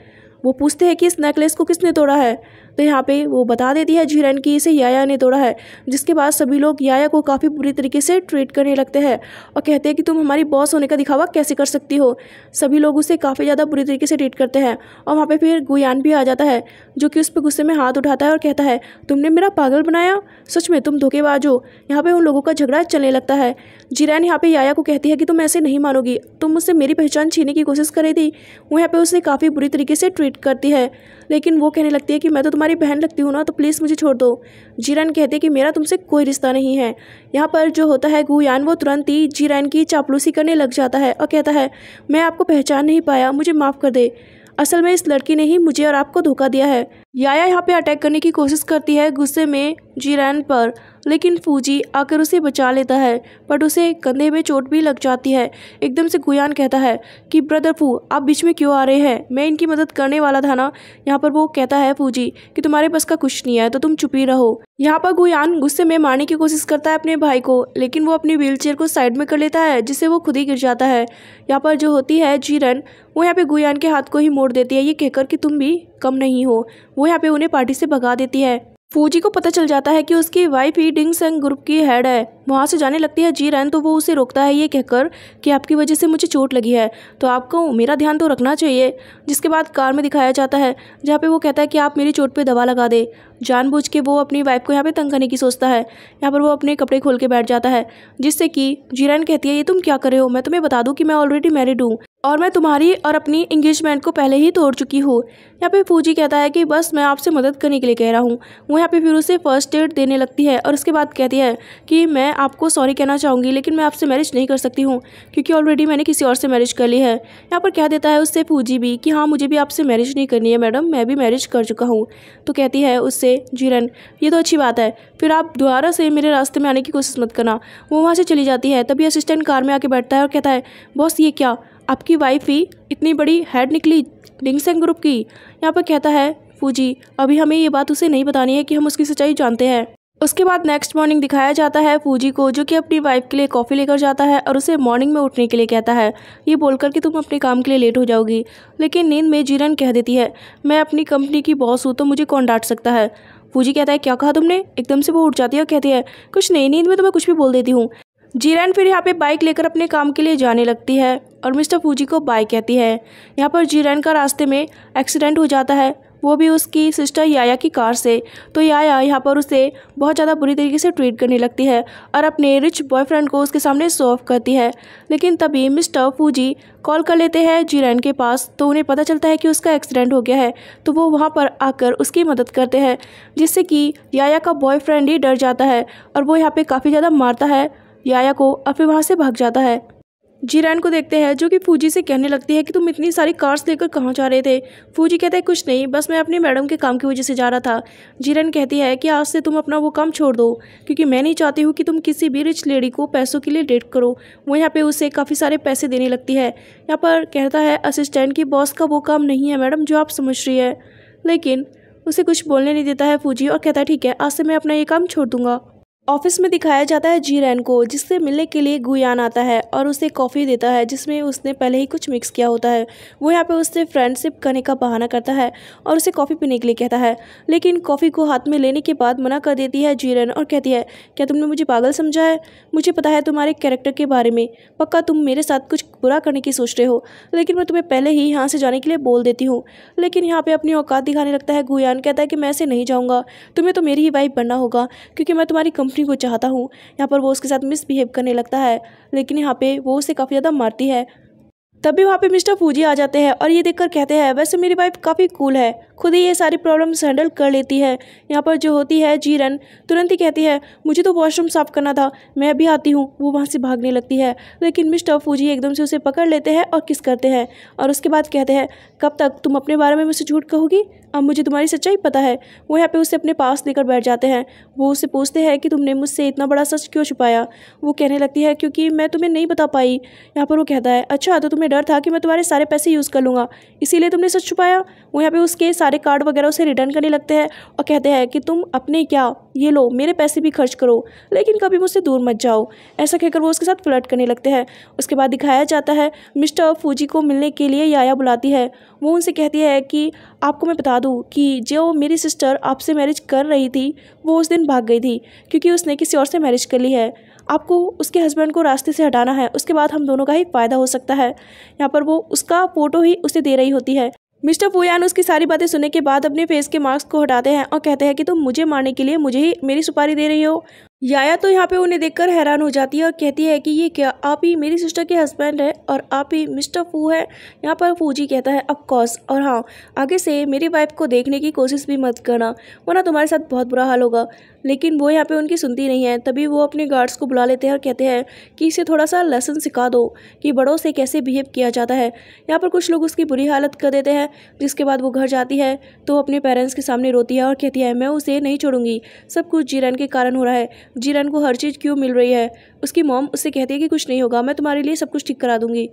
वो पूछते हैं कि इस नेकलेस को किसने तोड़ा है तो यहाँ पे वो बता देती है जीरन की इसे याया ने तोड़ा है जिसके बाद सभी लोग याया को काफ़ी बुरी तरीके से ट्रीट करने लगते हैं और कहते हैं कि तुम हमारी बॉस होने का दिखावा कैसे कर सकती हो सभी लोग उसे काफ़ी ज़्यादा बुरी तरीके से ट्रीट करते हैं और वहाँ पर फिर गुयान भी आ जाता है जो कि उस पर गुस्से में हाथ उठाता है और कहता है तुमने मेरा पागल बनाया सच में तुम धोखेबाज हो यहाँ पर उन लोगों का झगड़ा चलने लगता है जीरन यहाँ पर याया को कहती है कि तुम ऐसे नहीं मानोगी तुम मुझसे मेरी पहचान छीने की कोशिश कर रही थी वो यहाँ पर उसे काफ़ी बुरी तरीके से ट्रीट करती है लेकिन वो कहने लगती है कि मैं तो तुम्हारी बहन लगती हूँ ना तो प्लीज़ मुझे छोड़ दो जीरन कहते कि मेरा तुमसे कोई रिश्ता नहीं है यहाँ पर जो होता है गुयान वो तुरंत ही जीरन की चापलूसी करने लग जाता है और कहता है मैं आपको पहचान नहीं पाया मुझे माफ़ कर दे असल में इस लड़की ने ही मुझे और आपको धोखा दिया है याया यहाँ पे अटैक करने की कोशिश करती है गुस्से में जीरैन पर लेकिन फूजी आकर उसे बचा लेता है बट उसे कंधे में चोट भी लग जाती है एकदम से गुयान कहता है कि ब्रदर फू आप बीच में क्यों आ रहे हैं मैं इनकी मदद करने वाला था ना यहाँ पर वो कहता है फूजी कि तुम्हारे पास का कुछ नहीं है तो तुम चुप ही रहो यहाँ पर गुयान गुस्से में मारने की कोशिश करता है अपने भाई को लेकिन वो अपनी व्हील को साइड में कर लेता है जिससे वो खुद ही गिर जाता है यहाँ पर जो होती है जीरन वो यहाँ पे गुयान के हाथ को ही मोड़ देती है ये कहकर कि तुम भी कम नहीं हो वो यहाँ पे उन्हें पार्टी से भगा देती है फूजी को पता चल जाता है कि उसकी वाइफ ही डिंग सेंग ग्रुप की हेड है वहाँ से जाने लगती है रैन तो वो उसे रोकता है ये कहकर कि आपकी वजह से मुझे चोट लगी है तो आपको मेरा ध्यान तो रखना चाहिए जिसके बाद कार में दिखाया जाता है जहाँ पे वो कहता है कि आप मेरी चोट पे दवा लगा दे जानबूझ के वो अपनी वाइफ को यहाँ पे तंग करने की सोचता है यहाँ पर वो अपने कपड़े खोल के बैठ जाता है जिससे कि जीरन कहती है ये तुम क्या कर रहे हो मैं तुम्हें बता दूँ कि मैं ऑलरेडी मैरिड हूँ और मैं तुम्हारी और अपनी इंगेजमेंट को पहले ही तोड़ चुकी हूँ यहाँ पे फूजी कहता है कि बस मैं आपसे मदद करने के लिए कह रहा हूँ वो यहाँ पे फिर उसे फर्स्ट एड देने लगती है और उसके बाद कहती है कि मैं मैं आपको सॉरी कहना चाहूँगी लेकिन मैं आपसे मैरिज नहीं कर सकती हूँ क्योंकि ऑलरेडी मैंने किसी और से मैरिज कर ली है यहाँ पर कह देता है उससे पूजी भी कि हाँ मुझे भी आपसे मैरिज नहीं करनी है मैडम मैं भी मैरिज कर चुका हूँ तो कहती है उससे जिरन ये तो अच्छी बात है फिर आप दोबारा से मेरे रास्ते में आने की कोशिश मत करना वो वहाँ से चली जाती है तभी असिस्टेंट कार में आके बैठता है और कहता है बॉस ये क्या आपकी वाइफ ही इतनी बड़ी हेड निकली लिंगसेंग ग्रुप की यहाँ पर कहता है फूजी अभी हमें ये बात उसे नहीं बतानी है कि हम उसकी सच्चाई जानते हैं उसके बाद नेक्स्ट मॉर्निंग दिखाया जाता है फूजी को जो कि अपनी वाइफ के लिए कॉफ़ी लेकर जाता है और उसे मॉर्निंग में उठने के लिए कहता है ये बोलकर कि तुम अपने काम के लिए लेट हो जाओगी लेकिन नींद में जीरन कह देती है मैं अपनी कंपनी की बॉस हूँ तो मुझे कौन डांट सकता है फूजी कहता है क्या कहा तुमने एकदम से वो उठ जाती है और कहती है कुछ नहीं नींद में तो मैं कुछ भी बोल देती हूँ जीरन फिर यहाँ पे बाइक लेकर अपने काम के लिए जाने लगती है और मिस्टर फूजी को बाइक कहती है यहाँ पर जीरन का रास्ते में एक्सीडेंट हो जाता है वो भी उसकी सिस्टर याया की कार से तो याया यहाँ पर उसे बहुत ज़्यादा बुरी तरीके से ट्रीट करने लगती है और अपने रिच बॉयफ्रेंड को उसके सामने शो ऑफ करती है लेकिन तभी मिस्टर फूजी कॉल कर लेते हैं जीरैन के पास तो उन्हें पता चलता है कि उसका एक्सीडेंट हो गया है तो वो वहाँ पर आकर उसकी मदद करते हैं जिससे कि याया का बॉयफ्रेंड ही डर जाता है और वो यहाँ पर काफ़ी ज़्यादा मारता है याया को और फिर वहाँ से भाग जाता है जीरान को देखते हैं जो कि फूजी से कहने लगती है कि तुम इतनी सारी कार्स लेकर कहाँ जा रहे थे फूजी कहता है कुछ नहीं बस मैं अपनी मैडम के काम की वजह से जा रहा था जीरान कहती है कि आज से तुम अपना वो काम छोड़ दो क्योंकि मैं नहीं चाहती हूँ कि तुम किसी भी रिच लेडी को पैसों के लिए डेट करो वो यहाँ पर उसे काफ़ी सारे पैसे देने लगती है यहाँ पर कहता है असिस्टेंट की बॉस का वो काम नहीं है मैडम जो आप समझ रही है लेकिन उसे कुछ बोलने नहीं देता है फूजी और कहता है ठीक है आज से मैं अपना ये काम छोड़ दूंगा ऑफिस में दिखाया जाता है रैन को जिससे मिलने के लिए गुयान आता है और उसे कॉफ़ी देता है जिसमें उसने पहले ही कुछ मिक्स किया होता है वो यहाँ पे उससे फ्रेंडशिप करने का बहाना करता है और उसे कॉफ़ी पीने के लिए कहता है लेकिन कॉफ़ी को हाथ में लेने के बाद मना कर देती है रैन और कहती है क्या तुमने मुझे पागल समझा है मुझे पता है तुम्हारे कैरेक्टर के बारे में पक्का तुम मेरे साथ कुछ बुरा करने की सोच रहे हो लेकिन मैं तुम्हें पहले ही यहाँ से जाने के लिए बोल देती हूँ लेकिन यहाँ पर अपनी औकात दिखाने लगता है गुयान कहता है कि मैं ऐसे नहीं जाऊँगा तुम्हें तो मेरी ही वाइफ बनना होगा क्योंकि मैं तुम्हारी कंपनी जेम्फ्री को चाहता हूँ यहाँ पर वो उसके साथ मिसबिहेव करने लगता है लेकिन यहाँ पे वो उसे काफ़ी ज़्यादा मारती है तभी वहाँ पे मिस्टर फूजी आ जाते हैं और ये देखकर कहते हैं वैसे मेरी वाइफ काफ़ी कूल है खुद ही ये सारी प्रॉब्लम्स हैंडल कर लेती है यहाँ पर जो होती है जीरन तुरंत ही कहती है मुझे तो वॉशरूम साफ करना था मैं अभी आती हूँ वो वहाँ से भागने लगती है लेकिन मिस्टर फूजी एकदम से उसे पकड़ लेते हैं और किस करते हैं और उसके बाद कहते हैं कब तक तुम अपने बारे में मुझसे झूठ कहोगी अब मुझे तुम्हारी सच्चाई पता है वो यहाँ पे उसे अपने पास लेकर बैठ जाते हैं वो उसे पूछते हैं कि तुमने मुझसे इतना बड़ा सच क्यों छुपाया वो कहने लगती है क्योंकि मैं तुम्हें नहीं बता पाई यहाँ पर वो कहता है अच्छा तो तुम्हें डर था कि मैं तुम्हारे सारे पैसे यूज़ कर लूँगा इसीलिए तुमने सच छुपाया वो यहाँ पर उसके सारे कार्ड वगैरह उसे रिटर्न करने लगते हैं और कहते हैं कि तुम अपने क्या ये लो मेरे पैसे भी खर्च करो लेकिन कभी मुझसे दूर मत जाओ ऐसा कहकर वो उसके साथ फ्लर्ट करने लगते हैं उसके बाद दिखाया जाता है मिस्टर फूजी को मिलने के लिए याया बुलाती है वो उनसे कहती है कि आपको मैं बता दूँ कि जो मेरी सिस्टर आपसे मैरिज कर रही थी वो उस दिन भाग गई थी क्योंकि उसने किसी और से मैरिज कर ली है आपको उसके हस्बैंड को रास्ते से हटाना है उसके बाद हम दोनों का ही फ़ायदा हो सकता है यहाँ पर वो उसका फ़ोटो ही उसे दे रही होती है मिस्टर पुयान उसकी सारी बातें सुनने के बाद अपने फेस के मार्क्स को हटाते हैं और कहते हैं कि तुम तो मुझे मारने के लिए मुझे ही मेरी सुपारी दे रही हो याया तो यहाँ पे उन्हें देखकर हैरान हो जाती है और कहती है कि ये क्या आप ही मेरी सिस्टर के हस्बैंड हैं और आप ही मिस्टर फू हैं यहाँ पर फूजी कहता है अफकोर्स और हाँ आगे से मेरी वाइफ को देखने की कोशिश भी मत करना वरना तुम्हारे साथ बहुत बुरा हाल होगा लेकिन वो यहाँ पे उनकी सुनती नहीं है तभी वो अपने गार्ड्स को बुला लेते हैं और कहते हैं कि इसे थोड़ा सा लेसन सिखा दो कि बड़ों से कैसे बिहेव किया जाता है यहाँ पर कुछ लोग उसकी बुरी हालत कर देते हैं जिसके बाद वो घर जाती है तो अपने पेरेंट्स के सामने रोती है और कहती है मैं उसे नहीं छोड़ूंगी सब कुछ जीरन के कारण हो रहा है जीरन को हर चीज़ क्यों मिल रही है उसकी मोम उससे कहती है कि कुछ नहीं होगा मैं तुम्हारे लिए सब कुछ ठीक करा दूंगी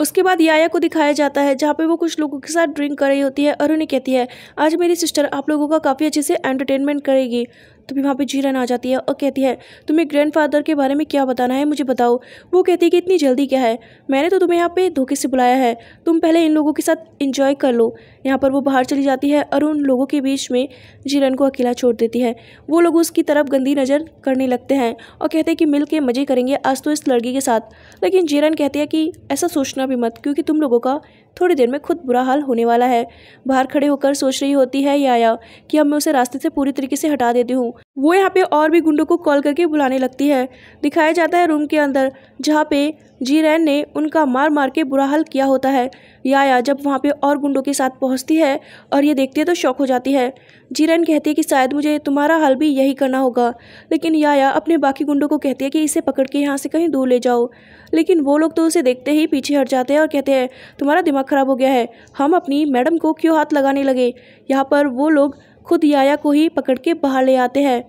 उसके बाद याया को दिखाया जाता है जहाँ पे वो कुछ लोगों के साथ ड्रिंक कर रही होती है और उन्हें कहती है आज मेरी सिस्टर आप लोगों का काफ़ी अच्छे से एंटरटेनमेंट करेगी तभी वहाँ पे जीरन आ जाती है और कहती है तुम्हें ग्रैंडफादर के बारे में क्या बताना है मुझे बताओ वो कहती है कि इतनी जल्दी क्या है मैंने तो तुम्हें यहाँ पे धोखे से बुलाया है तुम पहले इन लोगों के साथ इंजॉय कर लो यहाँ पर वो बाहर चली जाती है और उन लोगों के बीच में जीरन को अकेला छोड़ देती है वो लोग उसकी तरफ गंदी नज़र करने लगते हैं और कहते हैं कि मिल के मज़े करेंगे आज तो इस लड़की के साथ लेकिन जीरन कहती है कि ऐसा सोचना भी मत क्योंकि तुम लोगों का थोड़ी देर में खुद बुरा हाल होने वाला है बाहर खड़े होकर सोच रही होती है याया कि अब मैं उसे रास्ते से पूरी तरीके से हटा देती हूँ वो यहाँ पे और भी गुंडों को कॉल करके बुलाने लगती है दिखाया जाता है रूम के अंदर जहाँ पे जीरैन ने उनका मार मार के बुरा हाल किया होता है याया जब वहाँ पे और गुंडों के साथ पहुँचती है और ये देखती है तो शौक हो जाती है जीरैन कहती है कि शायद मुझे तुम्हारा हाल भी यही करना होगा लेकिन याया अपने बाकी गुंडों को कहती है कि इसे पकड़ के यहाँ से कहीं दूर ले जाओ लेकिन वो लोग तो उसे देखते ही पीछे हट जाते हैं और कहते हैं तुम्हारा दिमाग ख़राब हो गया है हम अपनी मैडम को क्यों हाथ लगाने लगे यहाँ पर वो लोग खुद याया को ही पकड़ के बाहर ले आते हैं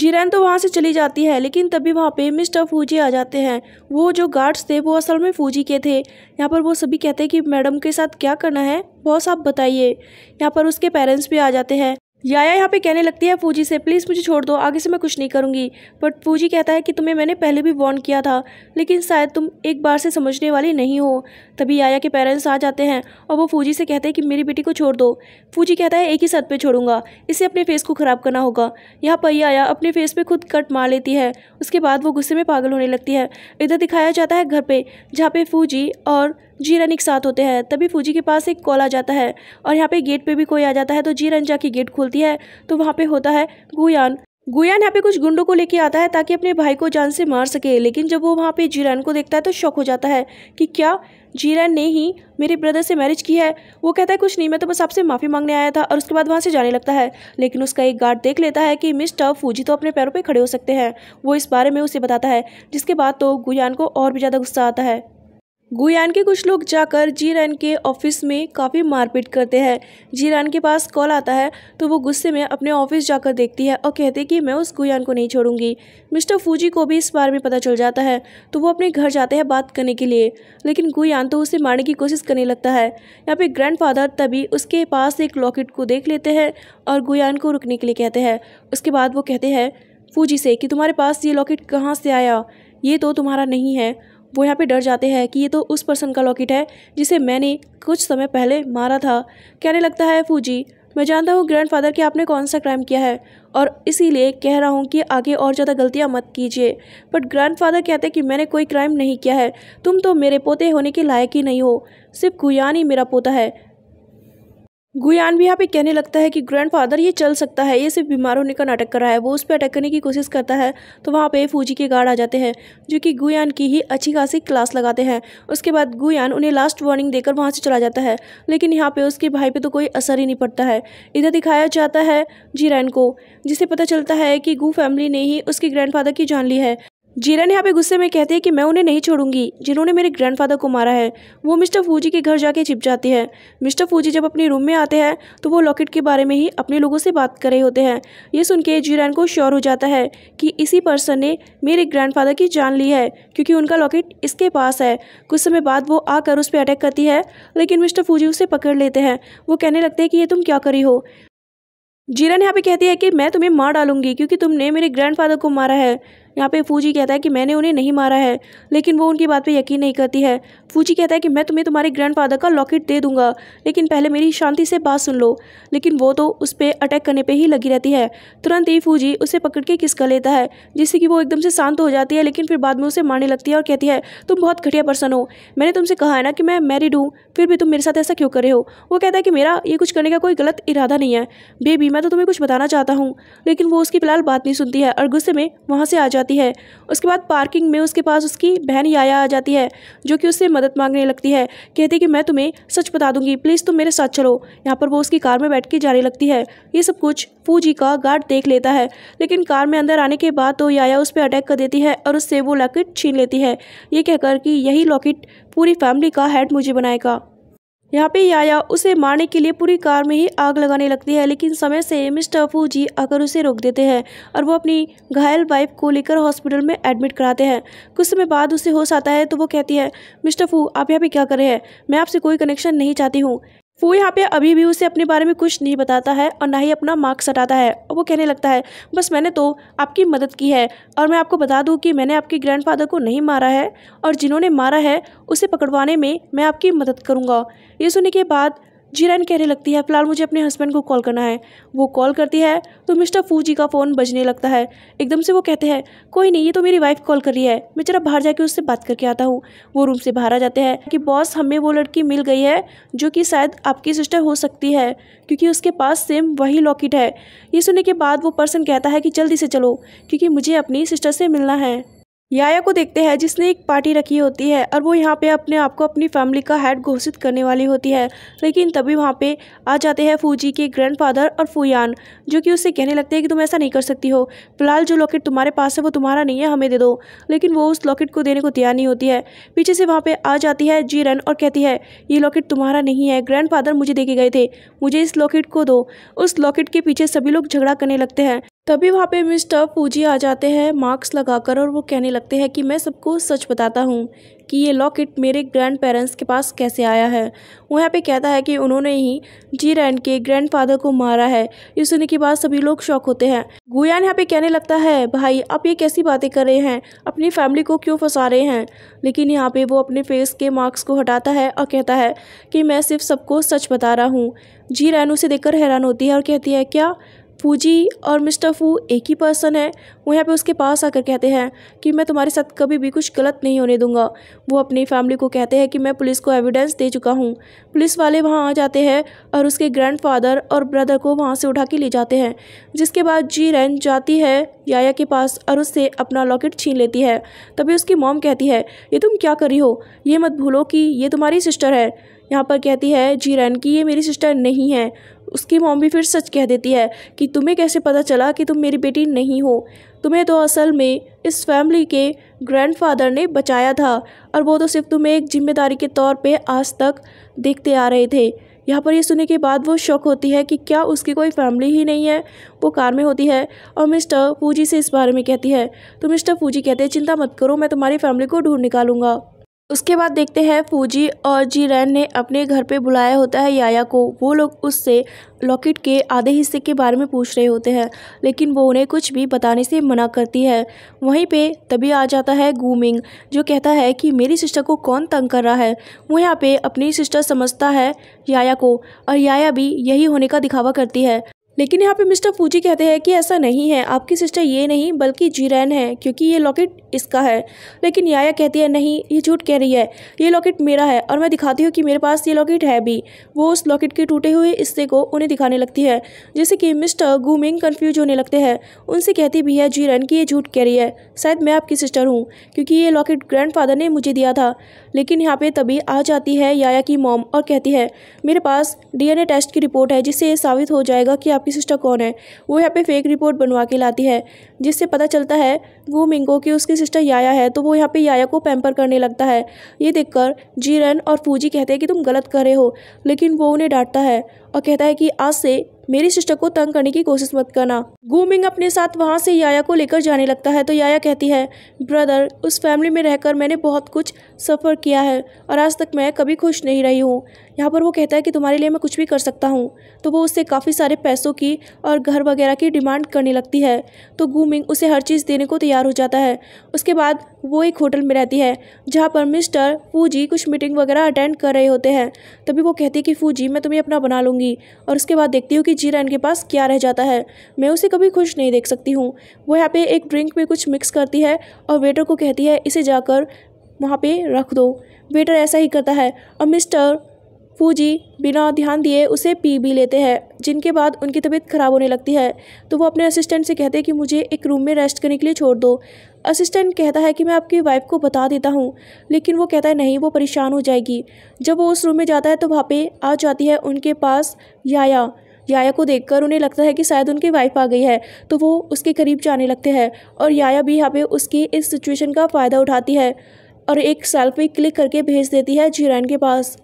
जिरेन तो वहाँ से चली जाती है लेकिन तभी वहाँ पे मिस्टर फूजी आ जाते हैं वो जो गार्ड्स थे वो असल में फूजी के थे यहाँ पर वो सभी कहते हैं कि मैडम के साथ क्या करना है बॉस आप बताइए यहाँ पर उसके पेरेंट्स भी आ जाते हैं याया यहाँ पे कहने लगती है पूजी से प्लीज़ मुझे छोड़ दो आगे से मैं कुछ नहीं करूँगी बट पूजी कहता है कि तुम्हें मैंने पहले भी वार्न किया था लेकिन शायद तुम एक बार से समझने वाले नहीं हो तभी याया के पेरेंट्स आ जाते हैं और वो पूजी से कहते हैं कि मेरी बेटी को छोड़ दो पूजी कहता है एक ही सद पर छोड़ूंगा इसे अपने फेस को ख़राब करना होगा यहाँ पर याया अपने फेस पर खुद कट मार लेती है उसके बाद वो गुस्से में पागल होने लगती है इधर दिखाया जाता है घर पर जहाँ पर फूजी और जीरन एक साथ होते हैं तभी फूजी के पास एक कॉल आ जाता है और यहाँ पे गेट पे भी कोई आ जाता है तो जी रन जाके गेट खोलती है तो वहाँ पे होता है गुयान गुयान यहाँ पे कुछ गुंडों को लेके आता है ताकि अपने भाई को जान से मार सके लेकिन जब वो वहाँ पे जीरन को देखता है तो शौक हो जाता है कि क्या जीरन ने ही मेरे ब्रदर से मैरिज की है वो कहता है कुछ नहीं मैं तो बस आपसे माफ़ी मांगने आया था और उसके बाद वहाँ से जाने लगता है लेकिन उसका एक गार्ड देख लेता है कि मिस फूजी तो अपने पैरों पर पे खड़े हो सकते हैं वो इस बारे में उसे बताता है जिसके बाद तो गुयान को और भी ज़्यादा गुस्सा आता है गुयान के कुछ लोग जाकर जीरान के ऑफिस में काफ़ी मारपीट करते हैं जीरान के पास कॉल आता है तो वो गुस्से में अपने ऑफिस जाकर देखती है और कहते कि मैं उस गुयान को नहीं छोड़ूंगी मिस्टर फूजी को भी इस बारे में पता चल जाता है तो वो अपने घर जाते हैं बात करने के लिए लेकिन गुयान तो उसे मारने की कोशिश करने लगता है यहाँ पर ग्रैंड तभी उसके पास एक लॉकेट को देख लेते हैं और गुयान को रुकने के लिए कहते हैं उसके बाद वो कहते हैं फूजी से कि तुम्हारे पास ये लॉकेट कहाँ से आया ये तो तुम्हारा नहीं है वो यहाँ पे डर जाते हैं कि ये तो उस पर्सन का लॉकेट है जिसे मैंने कुछ समय पहले मारा था कहने लगता है फूजी मैं जानता हूँ ग्रैंडफादर कि आपने कौन सा क्राइम किया है और इसीलिए कह रहा हूँ कि आगे और ज़्यादा गलतियाँ मत कीजिए बट ग्रैंडफादर कहते हैं कि मैंने कोई क्राइम नहीं किया है तुम तो मेरे पोते होने के लायक ही नहीं हो सिर्फ कुयानी मेरा पोता है गुयान भी यहाँ पे कहने लगता है कि ग्रैंडफादर ये चल सकता है ये सिर्फ बीमार होने का नाटक कर रहा है वो उस पर अटैक करने की कोशिश करता है तो वहाँ पे फूजी के गार्ड आ जाते हैं जो कि गुयान की ही अच्छी खासी क्लास लगाते हैं उसके बाद गुयान उन्हें लास्ट वार्निंग देकर वहाँ से चला जाता है लेकिन यहाँ पर उसके भाई पर तो कोई असर ही नहीं पड़ता है इधर दिखाया जाता है जीरैन को जिसे पता चलता है कि गु फैमिली ने ही उसके ग्रैंड की जान ली है जीरन यहाँ पे गुस्से में कहती है कि मैं उन्हें नहीं छोड़ूंगी जिन्होंने मेरे ग्रैंडफादर को मारा है वो मिस्टर फूजी के घर जाके छिप जाती है मिस्टर फूजी जब अपने रूम में आते हैं तो वो लॉकेट के बारे में ही अपने लोगों से बात कर रहे होते हैं ये सुन के जीरन को श्योर हो जाता है कि इसी पर्सन ने मेरे ग्रैंड की जान ली है क्योंकि उनका लॉकेट इसके पास है कुछ समय बाद वो आकर उस पर अटैक करती है लेकिन मिस्टर फूजी उसे पकड़ लेते हैं वो कहने लगते हैं कि ये तुम क्या करी हो जीरन यहाँ पे कहती है कि मैं तुम्हें मार डालूंगी क्योंकि तुमने मेरे ग्रैंडफादर को मारा है यहाँ पे फूजी कहता है कि मैंने उन्हें नहीं मारा है लेकिन वो उनकी बात पे यकीन नहीं करती है फूजी कहता है कि मैं तुम्हें तुम्हारे ग्रैंडफादर का लॉकेट दे दूंगा लेकिन पहले मेरी शांति से बात सुन लो लेकिन वो तो उस पर अटैक करने पर ही लगी रहती है तुरंत ही फूजी उसे पकड़ के किस कर लेता है जिससे कि वो एकदम से शांत हो जाती है लेकिन फिर बाद में उसे मारने लगती है और कहती है तुम बहुत घटिया पर्सन हो मैंने तुमसे कहा है ना कि मैं मैरिड हूँ फिर भी तुम मेरे साथ ऐसा क्यों कर रहे हो वो कहता है कि मेरा ये कुछ करने का कोई गलत इरादा नहीं है बेबी मैं तो तुम्हें कुछ बताना चाहता हूँ लेकिन वो उसकी फिलहाल बात नहीं सुनती है और गुस्से में वहाँ से आ जाती जाती है उसके बाद पार्किंग में उसके पास उसकी बहन याया आ जाती है जो कि उससे मदद मांगने लगती है कहती कि मैं तुम्हें सच बता दूंगी प्लीज़ तुम मेरे साथ चलो यहाँ पर वो उसकी कार में बैठ के जाने लगती है ये सब कुछ फूजी का गार्ड देख लेता है लेकिन कार में अंदर आने के बाद तो याया उस पर अटैक कर देती है और उससे वो लॉकेट छीन लेती है ये कहकर कि यही लॉकेट पूरी फैमिली का हेड मुझे बनाएगा यहाँ पे याया उसे मारने के लिए पूरी कार में ही आग लगाने लगती है लेकिन समय से मिस्टर अफू जी आकर उसे रोक देते हैं और वो अपनी घायल वाइफ को लेकर हॉस्पिटल में एडमिट कराते हैं कुछ समय बाद उसे होश आता है तो वो कहती है मिस्टर अफू आप यहाँ पे क्या कर रहे हैं मैं आपसे कोई कनेक्शन नहीं चाहती हूँ वो यहाँ पे अभी भी उसे अपने बारे में कुछ नहीं बताता है और ना ही अपना मार्क्स हटाता है और वो कहने लगता है बस मैंने तो आपकी मदद की है और मैं आपको बता दूँ कि मैंने आपके ग्रैंडफादर को नहीं मारा है और जिन्होंने मारा है उसे पकड़वाने में मैं आपकी मदद करूँगा ये सुनने के बाद जीरान कहने लगती है फिलहाल मुझे अपने हस्बैंड को कॉल करना है वो कॉल करती है तो मिस्टर फूजी का फ़ोन बजने लगता है एकदम से वो कहते हैं कोई नहीं ये तो मेरी वाइफ कॉल कर रही है मैं जरा बाहर जाके उससे बात करके आता हूँ वो रूम से बाहर आ जाते हैं कि बॉस हमें वो लड़की मिल गई है जो कि शायद आपकी सिस्टर हो सकती है क्योंकि उसके पास सेम वही लॉकेट है ये सुनने के बाद वो पर्सन कहता है कि जल्दी से चलो क्योंकि मुझे अपनी सिस्टर से मिलना है याया को देखते हैं जिसने एक पार्टी रखी होती है और वो यहाँ पे अपने आप को अपनी फैमिली का हेड घोषित करने वाली होती है लेकिन तभी वहाँ पे आ जाते हैं फूजी के ग्रैंडफादर और फूयान जो कि उससे कहने लगते हैं कि तुम ऐसा नहीं कर सकती हो फिलहाल जो लॉकेट तुम्हारे पास है वो तुम्हारा नहीं है हमें दे दो लेकिन वो उस लॉकेट को देने को तैयार नहीं होती है पीछे से वहाँ पर आ जाती है जी और कहती है ये लॉकेट तुम्हारा नहीं है ग्रैंड मुझे देखे गए थे मुझे इस लॉकेट को दो उस लॉकेट के पीछे सभी लोग झगड़ा करने लगते हैं तभी वहाँ पे मिस्टर पूजी आ जाते हैं मार्क्स लगाकर और वो कहने लगते हैं कि मैं सबको सच बताता हूँ कि ये लॉकेट मेरे ग्रैंड पेरेंट्स के पास कैसे आया है वो यहाँ पे कहता है कि उन्होंने ही जी रैन के ग्रैंडफादर को मारा है ये सुनने के बाद सभी लोग शौक होते हैं गुयान यहाँ पे कहने लगता है भाई आप ये कैसी बातें कर रहे हैं अपनी फैमिली को क्यों फंसा रहे हैं लेकिन यहाँ पे वो अपने फेस के मार्क्स को हटाता है और कहता है कि मैं सिर्फ सबको सच बता रहा हूँ जी रैन उसे देखकर हैरान होती है और कहती है क्या फूजी और मिस्टर फू एक ही पर्सन है वो यहाँ पे उसके पास आकर कहते हैं कि मैं तुम्हारे साथ कभी भी कुछ गलत नहीं होने दूंगा वो अपनी फैमिली को कहते हैं कि मैं पुलिस को एविडेंस दे चुका हूँ पुलिस वाले वहाँ आ जाते हैं और उसके ग्रैंडफादर और ब्रदर को वहाँ से उठा के ले जाते हैं जिसके बाद जी रैन जाती है याया के पास और उससे अपना लॉकेट छीन लेती है तभी उसकी मॉम कहती है ये तुम क्या कर रही हो ये मत भूलो कि ये तुम्हारी सिस्टर है यहाँ पर कहती है जी रैन की ये मेरी सिस्टर नहीं है उसकी मॉम भी फिर सच कह देती है कि तुम्हें कैसे पता चला कि तुम मेरी बेटी नहीं हो तुम्हें तो असल में इस फैमिली के ग्रैंडफादर ने बचाया था और वो तो सिर्फ तुम्हें एक जिम्मेदारी के तौर पे आज तक देखते आ रहे थे यहाँ पर ये सुनने के बाद वो शौक होती है कि क्या उसकी कोई फैमिली ही नहीं है वो कार में होती है और मिस्टर पूजी से इस बारे में कहती है तो मिस्टर पूजी कहते हैं चिंता मत करो मैं तुम्हारी फैमिली को ढूंढ निकालूंगा उसके बाद देखते हैं फूजी और जी रैन ने अपने घर पे बुलाया होता है याया को वो लोग उससे लॉकेट के आधे हिस्से के बारे में पूछ रहे होते हैं लेकिन वो उन्हें कुछ भी बताने से मना करती है वहीं पे तभी आ जाता है गूमिंग जो कहता है कि मेरी सिस्टर को कौन तंग कर रहा है वो यहाँ पे अपनी सिस्टर समझता है याया को और याया भी यही होने का दिखावा करती है लेकिन यहाँ पे मिस्टर फूजी कहते हैं कि ऐसा नहीं है आपकी सिस्टर ये नहीं बल्कि जीरैन है क्योंकि ये लॉकेट इसका है लेकिन याया कहती है नहीं ये झूठ कह रही है ये लॉकेट मेरा है और मैं दिखाती हूँ कि मेरे पास ये लॉकेट है भी वो उस लॉकेट के टूटे हुए हिस्से को उन्हें दिखाने लगती है जैसे कि मिस्टर गुमिंग कन्फ्यूज होने लगते हैं उनसे कहती भी है जीरैन कि ये झूठ कह रही है शायद मैं आपकी सिस्टर हूँ क्योंकि ये लॉकेट ग्रैंड ने मुझे दिया था लेकिन यहाँ पर तभी आ जाती है याया की मॉम और कहती है मेरे पास डी टेस्ट की रिपोर्ट है जिससे ये साबित हो जाएगा कि आप आपकी सिस्टर कौन है वो यहाँ पे फेक रिपोर्ट बनवा के लाती है जिससे पता चलता है वो मिंगो की उसकी सिस्टर याया है तो वो यहाँ पे याया को पैम्पर करने लगता है ये देखकर जीरन और फूजी कहते हैं कि तुम गलत कर रहे हो लेकिन वो उन्हें डांटता है और कहता है कि आज से मेरी सिस्टर को तंग करने की कोशिश मत करना गोमिंग अपने साथ वहाँ से याया को लेकर जाने लगता है तो याया कहती है ब्रदर उस फैमिली में रहकर मैंने बहुत कुछ सफ़र किया है और आज तक मैं कभी खुश नहीं रही हूँ यहाँ पर वो कहता है कि तुम्हारे लिए मैं कुछ भी कर सकता हूँ तो वो उससे काफ़ी सारे पैसों की और घर वगैरह की डिमांड करने लगती है तो गूमिंग उसे हर चीज़ देने को तैयार हो जाता है उसके बाद वो एक होटल में रहती है जहाँ पर मिस्टर फूजी कुछ मीटिंग वगैरह अटेंड कर रहे होते हैं तभी वो कहती है कि फूजी मैं तुम्हें अपना बना लूँगी और उसके बाद देखती हूँ कि जीरा इनके पास क्या रह जाता है मैं उसे कभी खुश नहीं देख सकती हूँ वो यहाँ पे एक ड्रिंक में कुछ मिक्स करती है और वेटर को कहती है इसे जाकर वहाँ पे रख दो वेटर ऐसा ही करता है और मिस्टर फूजी बिना ध्यान दिए उसे पी भी लेते हैं जिनके बाद उनकी तबीयत खराब होने लगती है तो वो अपने असिस्टेंट से कहते हैं कि मुझे एक रूम में रेस्ट करने के लिए छोड़ दो असिस्टेंट कहता है कि मैं आपकी वाइफ को बता देता हूँ लेकिन वो कहता है नहीं वो परेशान हो जाएगी जब वो उस रूम में जाता है तो वहाँ पर आ जाती है उनके पास याया याया को देखकर उन्हें लगता है कि शायद उनकी वाइफ आ गई है तो वो उसके करीब जाने लगते हैं और याया भी यहाँ पे उसकी इस सिचुएशन का फ़ायदा उठाती है और एक सेल्फी क्लिक करके भेज देती है जीरैन के पास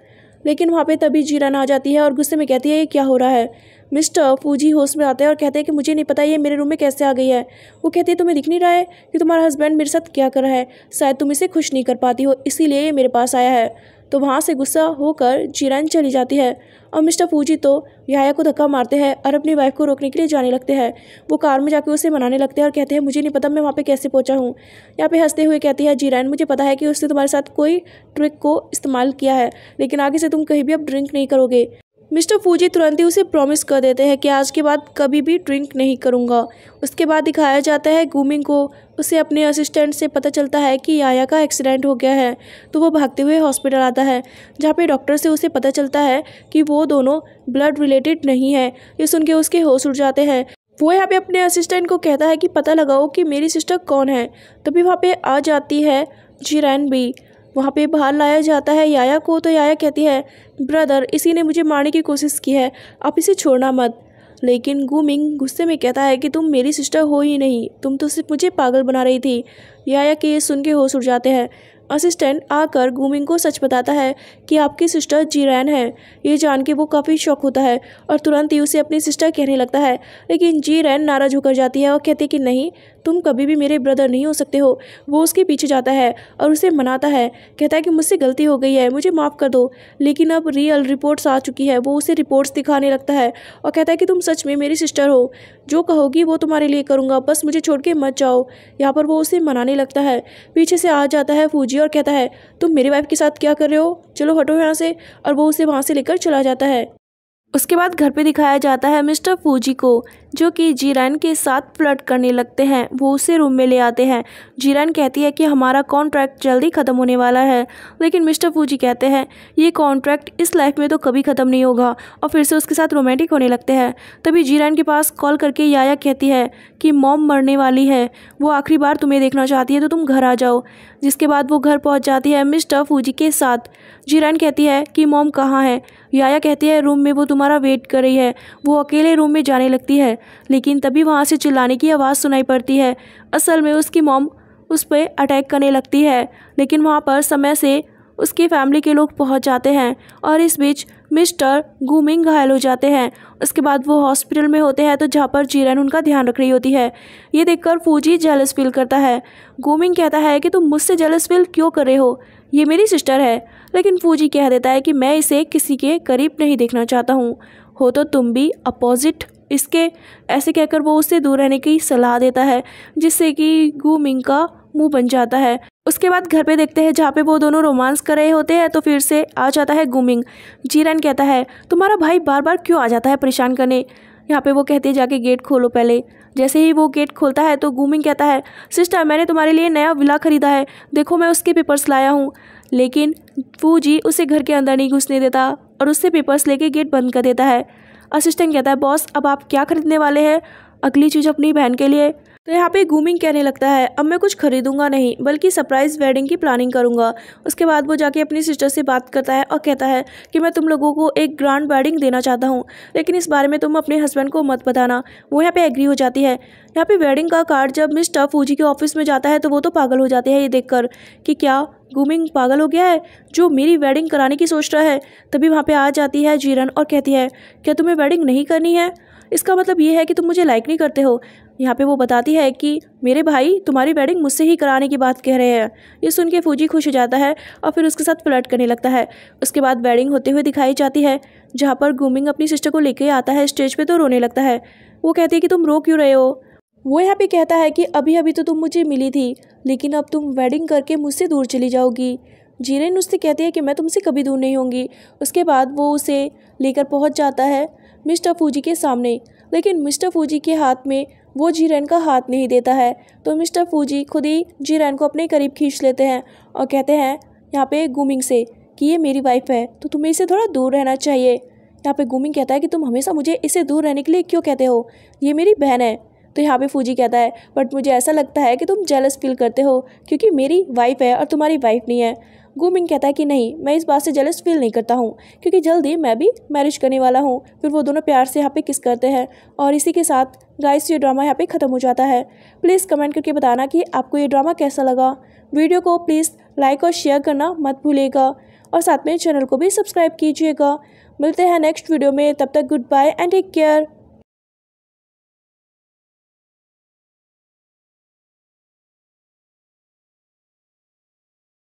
लेकिन वहाँ पे तभी जीरा ना आ जाती है और गुस्से में कहती है ये क्या हो रहा है मिस्टर फूजी होश में आते हैं और कहते हैं कि मुझे नहीं पता ये मेरे रूम में कैसे आ गई है वो कहती है तुम्हें दिख नहीं रहा है कि तुम्हारा हस्बैंड मेरे साथ क्या कर रहा है शायद तुम इसे खुश नहीं कर पाती हो इसीलिए ये मेरे पास आया है तो वहाँ से गुस्सा होकर जीरान चली जाती है और मिस्टर पूजी तो याया को धक्का मारते हैं और अपनी वाइफ को रोकने के लिए जाने लगते हैं वो कार में जाकर उसे मनाने लगते हैं और कहते हैं मुझे नहीं पता मैं वहाँ पे कैसे पहुँचा हूँ यहाँ पे हंसते हुए कहती है जीरान मुझे पता है कि उसने तुम्हारे साथ कोई ट्रिक को इस्तेमाल किया है लेकिन आगे से तुम कहीं भी अब ड्रिंक नहीं करोगे मिस्टर फूजी तुरंत ही उसे प्रॉमिस कर देते हैं कि आज के बाद कभी भी ड्रिंक नहीं करूँगा उसके बाद दिखाया जाता है गुमिंग को उसे अपने असिस्टेंट से पता चलता है कि याया का एक्सीडेंट हो गया है तो वो भागते हुए हॉस्पिटल आता है जहाँ पे डॉक्टर से उसे पता चलता है कि वो दोनों ब्लड रिलेटेड नहीं है ये सुन के उसके होश उड़ जाते हैं वो यहाँ पे अपने असिस्टेंट को कहता है कि पता लगाओ कि मेरी सिस्टर कौन है तभी वहाँ पे आ जाती है जिरैन भी वहाँ पे बाहर लाया जाता है याया को तो याया कहती है ब्रदर इसी ने मुझे मारने की कोशिश की है आप इसे छोड़ना मत लेकिन गुमिंग गुस्से में कहता है कि तुम मेरी सिस्टर हो ही नहीं तुम तो सिर्फ मुझे पागल बना रही थी याया के ये सुन के होश उड़ जाते हैं असिस्टेंट आकर गुमिंग को सच बताता है कि आपकी सिस्टर जीरैन है ये जान के वो काफ़ी शौक होता है और तुरंत ही उसे अपनी सिस्टर कहने लगता है लेकिन जीरैन नाराज होकर जाती है और कहती कि नहीं तुम कभी भी मेरे ब्रदर नहीं हो सकते हो वो उसके पीछे जाता है और उसे मनाता है कहता है कि मुझसे गलती हो गई है मुझे माफ़ कर दो लेकिन अब रियल रिपोर्ट्स आ चुकी है वो उसे रिपोर्ट्स दिखाने लगता है और कहता है कि तुम सच में मेरी सिस्टर हो जो कहोगी वो तुम्हारे लिए करूँगा बस मुझे छोड़ के मत जाओ यहाँ पर वो उसे मनाने लगता है पीछे से आ जाता है फूजी और कहता है तुम मेरी वाइफ के साथ क्या कर रहे हो चलो हटो यहाँ से और वो उसे वहाँ से लेकर चला जाता है उसके बाद घर पे दिखाया जाता है मिस्टर फूजी को जो कि जीरान के साथ फ्लर्ट करने लगते हैं वो उसे रूम में ले आते हैं जीरान कहती है कि हमारा कॉन्ट्रैक्ट जल्दी ख़त्म होने वाला है लेकिन मिस्टर फूजी कहते हैं ये कॉन्ट्रैक्ट इस लाइफ में तो कभी ख़त्म नहीं होगा और फिर से उसके साथ रोमांटिक होने लगते हैं तभी जीरान के पास कॉल करके याया कहती है कि मॉम मरने वाली है वो आखिरी बार तुम्हें देखना चाहती है तो तुम घर आ जाओ जिसके बाद वो घर पहुँच जाती है मिस्टर फूजी के साथ जीरान कहती है कि मॉम कहाँ है याया कहती है रूम में वो तुम्हारा वेट कर रही है वो अकेले रूम में जाने लगती है लेकिन तभी वहाँ से चिल्लाने की आवाज़ सुनाई पड़ती है असल में उसकी मॉम उस पर अटैक करने लगती है लेकिन वहाँ पर समय से उसकी फैमिली के लोग पहुँच जाते हैं और इस बीच मिस्टर गुमिंग घायल हो जाते हैं उसके बाद वो हॉस्पिटल में होते हैं तो जहाँ पर चिरन उनका ध्यान रख रही होती है ये देखकर फूजी जेलस फील करता है गुमिंग कहता है कि तुम मुझसे जेलस फील क्यों कर रहे हो ये मेरी सिस्टर है लेकिन फूजी कह देता है कि मैं इसे किसी के करीब नहीं देखना चाहता हूँ हो तो तुम भी अपोजिट इसके ऐसे कहकर वो उससे दूर रहने की सलाह देता है जिससे कि गु मिंग का मुंह बन जाता है उसके बाद घर पे देखते हैं जहाँ पे वो दोनों रोमांस कर रहे होते हैं तो फिर से आ जाता है गुमिंग जीरन कहता है तुम्हारा भाई बार बार क्यों आ जाता है परेशान करने यहाँ पे वो कहते हैं जाके गेट खोलो पहले जैसे ही वो गेट खोलता है तो गुमिंग कहता है सिस्टर मैंने तुम्हारे लिए नया विला खरीदा है देखो मैं उसके पेपर्स लाया हूँ लेकिन जी उसे घर के अंदर नहीं घुसने देता और उससे पेपर्स लेके गेट बंद कर देता है असिस्टेंट कहता है बॉस अब आप क्या खरीदने वाले हैं अगली चीज़ अपनी बहन के लिए तो यहाँ पे गूमिंग कहने लगता है अब मैं कुछ खरीदूंगा नहीं बल्कि सरप्राइज़ वेडिंग की प्लानिंग करूंगा उसके बाद वो जाके अपनी सिस्टर से बात करता है और कहता है कि मैं तुम लोगों को एक ग्रांड वेडिंग देना चाहता हूँ लेकिन इस बारे में तुम अपने हस्बैंड को मत बताना वो यहाँ पे एग्री हो जाती है यहाँ पे वेडिंग का कार्ड जब मिस टफ फूजी के ऑफिस में जाता है तो वो तो पागल हो जाते हैं ये देख कि क्या गुमिंग पागल हो गया है जो मेरी वेडिंग कराने की सोच रहा है तभी वहाँ पे आ जाती है जीरन और कहती है क्या तुम्हें वेडिंग नहीं करनी है इसका मतलब ये है कि तुम मुझे लाइक नहीं करते हो यहाँ पे वो बताती है कि मेरे भाई तुम्हारी वेडिंग मुझसे ही कराने की बात कह रहे हैं ये सुन के फूजी खुश हो जाता है और फिर उसके साथ फ्लर्ट करने लगता है उसके बाद वेडिंग होते हुए दिखाई जाती है जहाँ पर गुमिंग अपनी सिस्टर को लेके आता है स्टेज पर तो रोने लगता है वो कहती है कि तुम रो क्यों रहे हो वो यहाँ पे कहता है कि अभी अभी तो तुम मुझे मिली थी लेकिन अब तुम वेडिंग करके मुझसे दूर चली जाओगी जीरेन उससे कहती है कि मैं तुमसे कभी दूर नहीं होंगी उसके बाद वो उसे लेकर पहुँच जाता है मिस्टर फूजी के सामने लेकिन मिस्टर फूजी के हाथ में वो जीरेन का हाथ नहीं देता है तो मिस्टर फूजी खुद ही जीरेन को अपने करीब खींच लेते हैं और कहते हैं यहाँ पे गुमिंग से कि ये मेरी वाइफ है तो तुम्हें इसे थोड़ा दूर रहना चाहिए यहाँ पे गुमिंग कहता है कि तुम हमेशा मुझे इसे दूर रहने के लिए क्यों कहते हो ये मेरी बहन है तो यहाँ पे फूजी कहता है बट मुझे ऐसा लगता है कि तुम जेलस फील करते हो क्योंकि मेरी वाइफ है और तुम्हारी वाइफ नहीं है गुमिंग कहता है कि नहीं मैं इस बात से जेलस फील नहीं करता हूँ क्योंकि जल्दी मैं भी मैरिज करने वाला हूँ फिर वो दोनों प्यार से यहाँ पे किस करते हैं और इसी के साथ गाइस ये ड्रामा यहाँ पे ख़त्म हो जाता है प्लीज़ कमेंट करके बताना कि आपको ये ड्रामा कैसा लगा वीडियो को प्लीज़ लाइक और शेयर करना मत भूलिएगा और साथ में चैनल को भी सब्सक्राइब कीजिएगा मिलते हैं नेक्स्ट वीडियो में तब तक goodbye and take care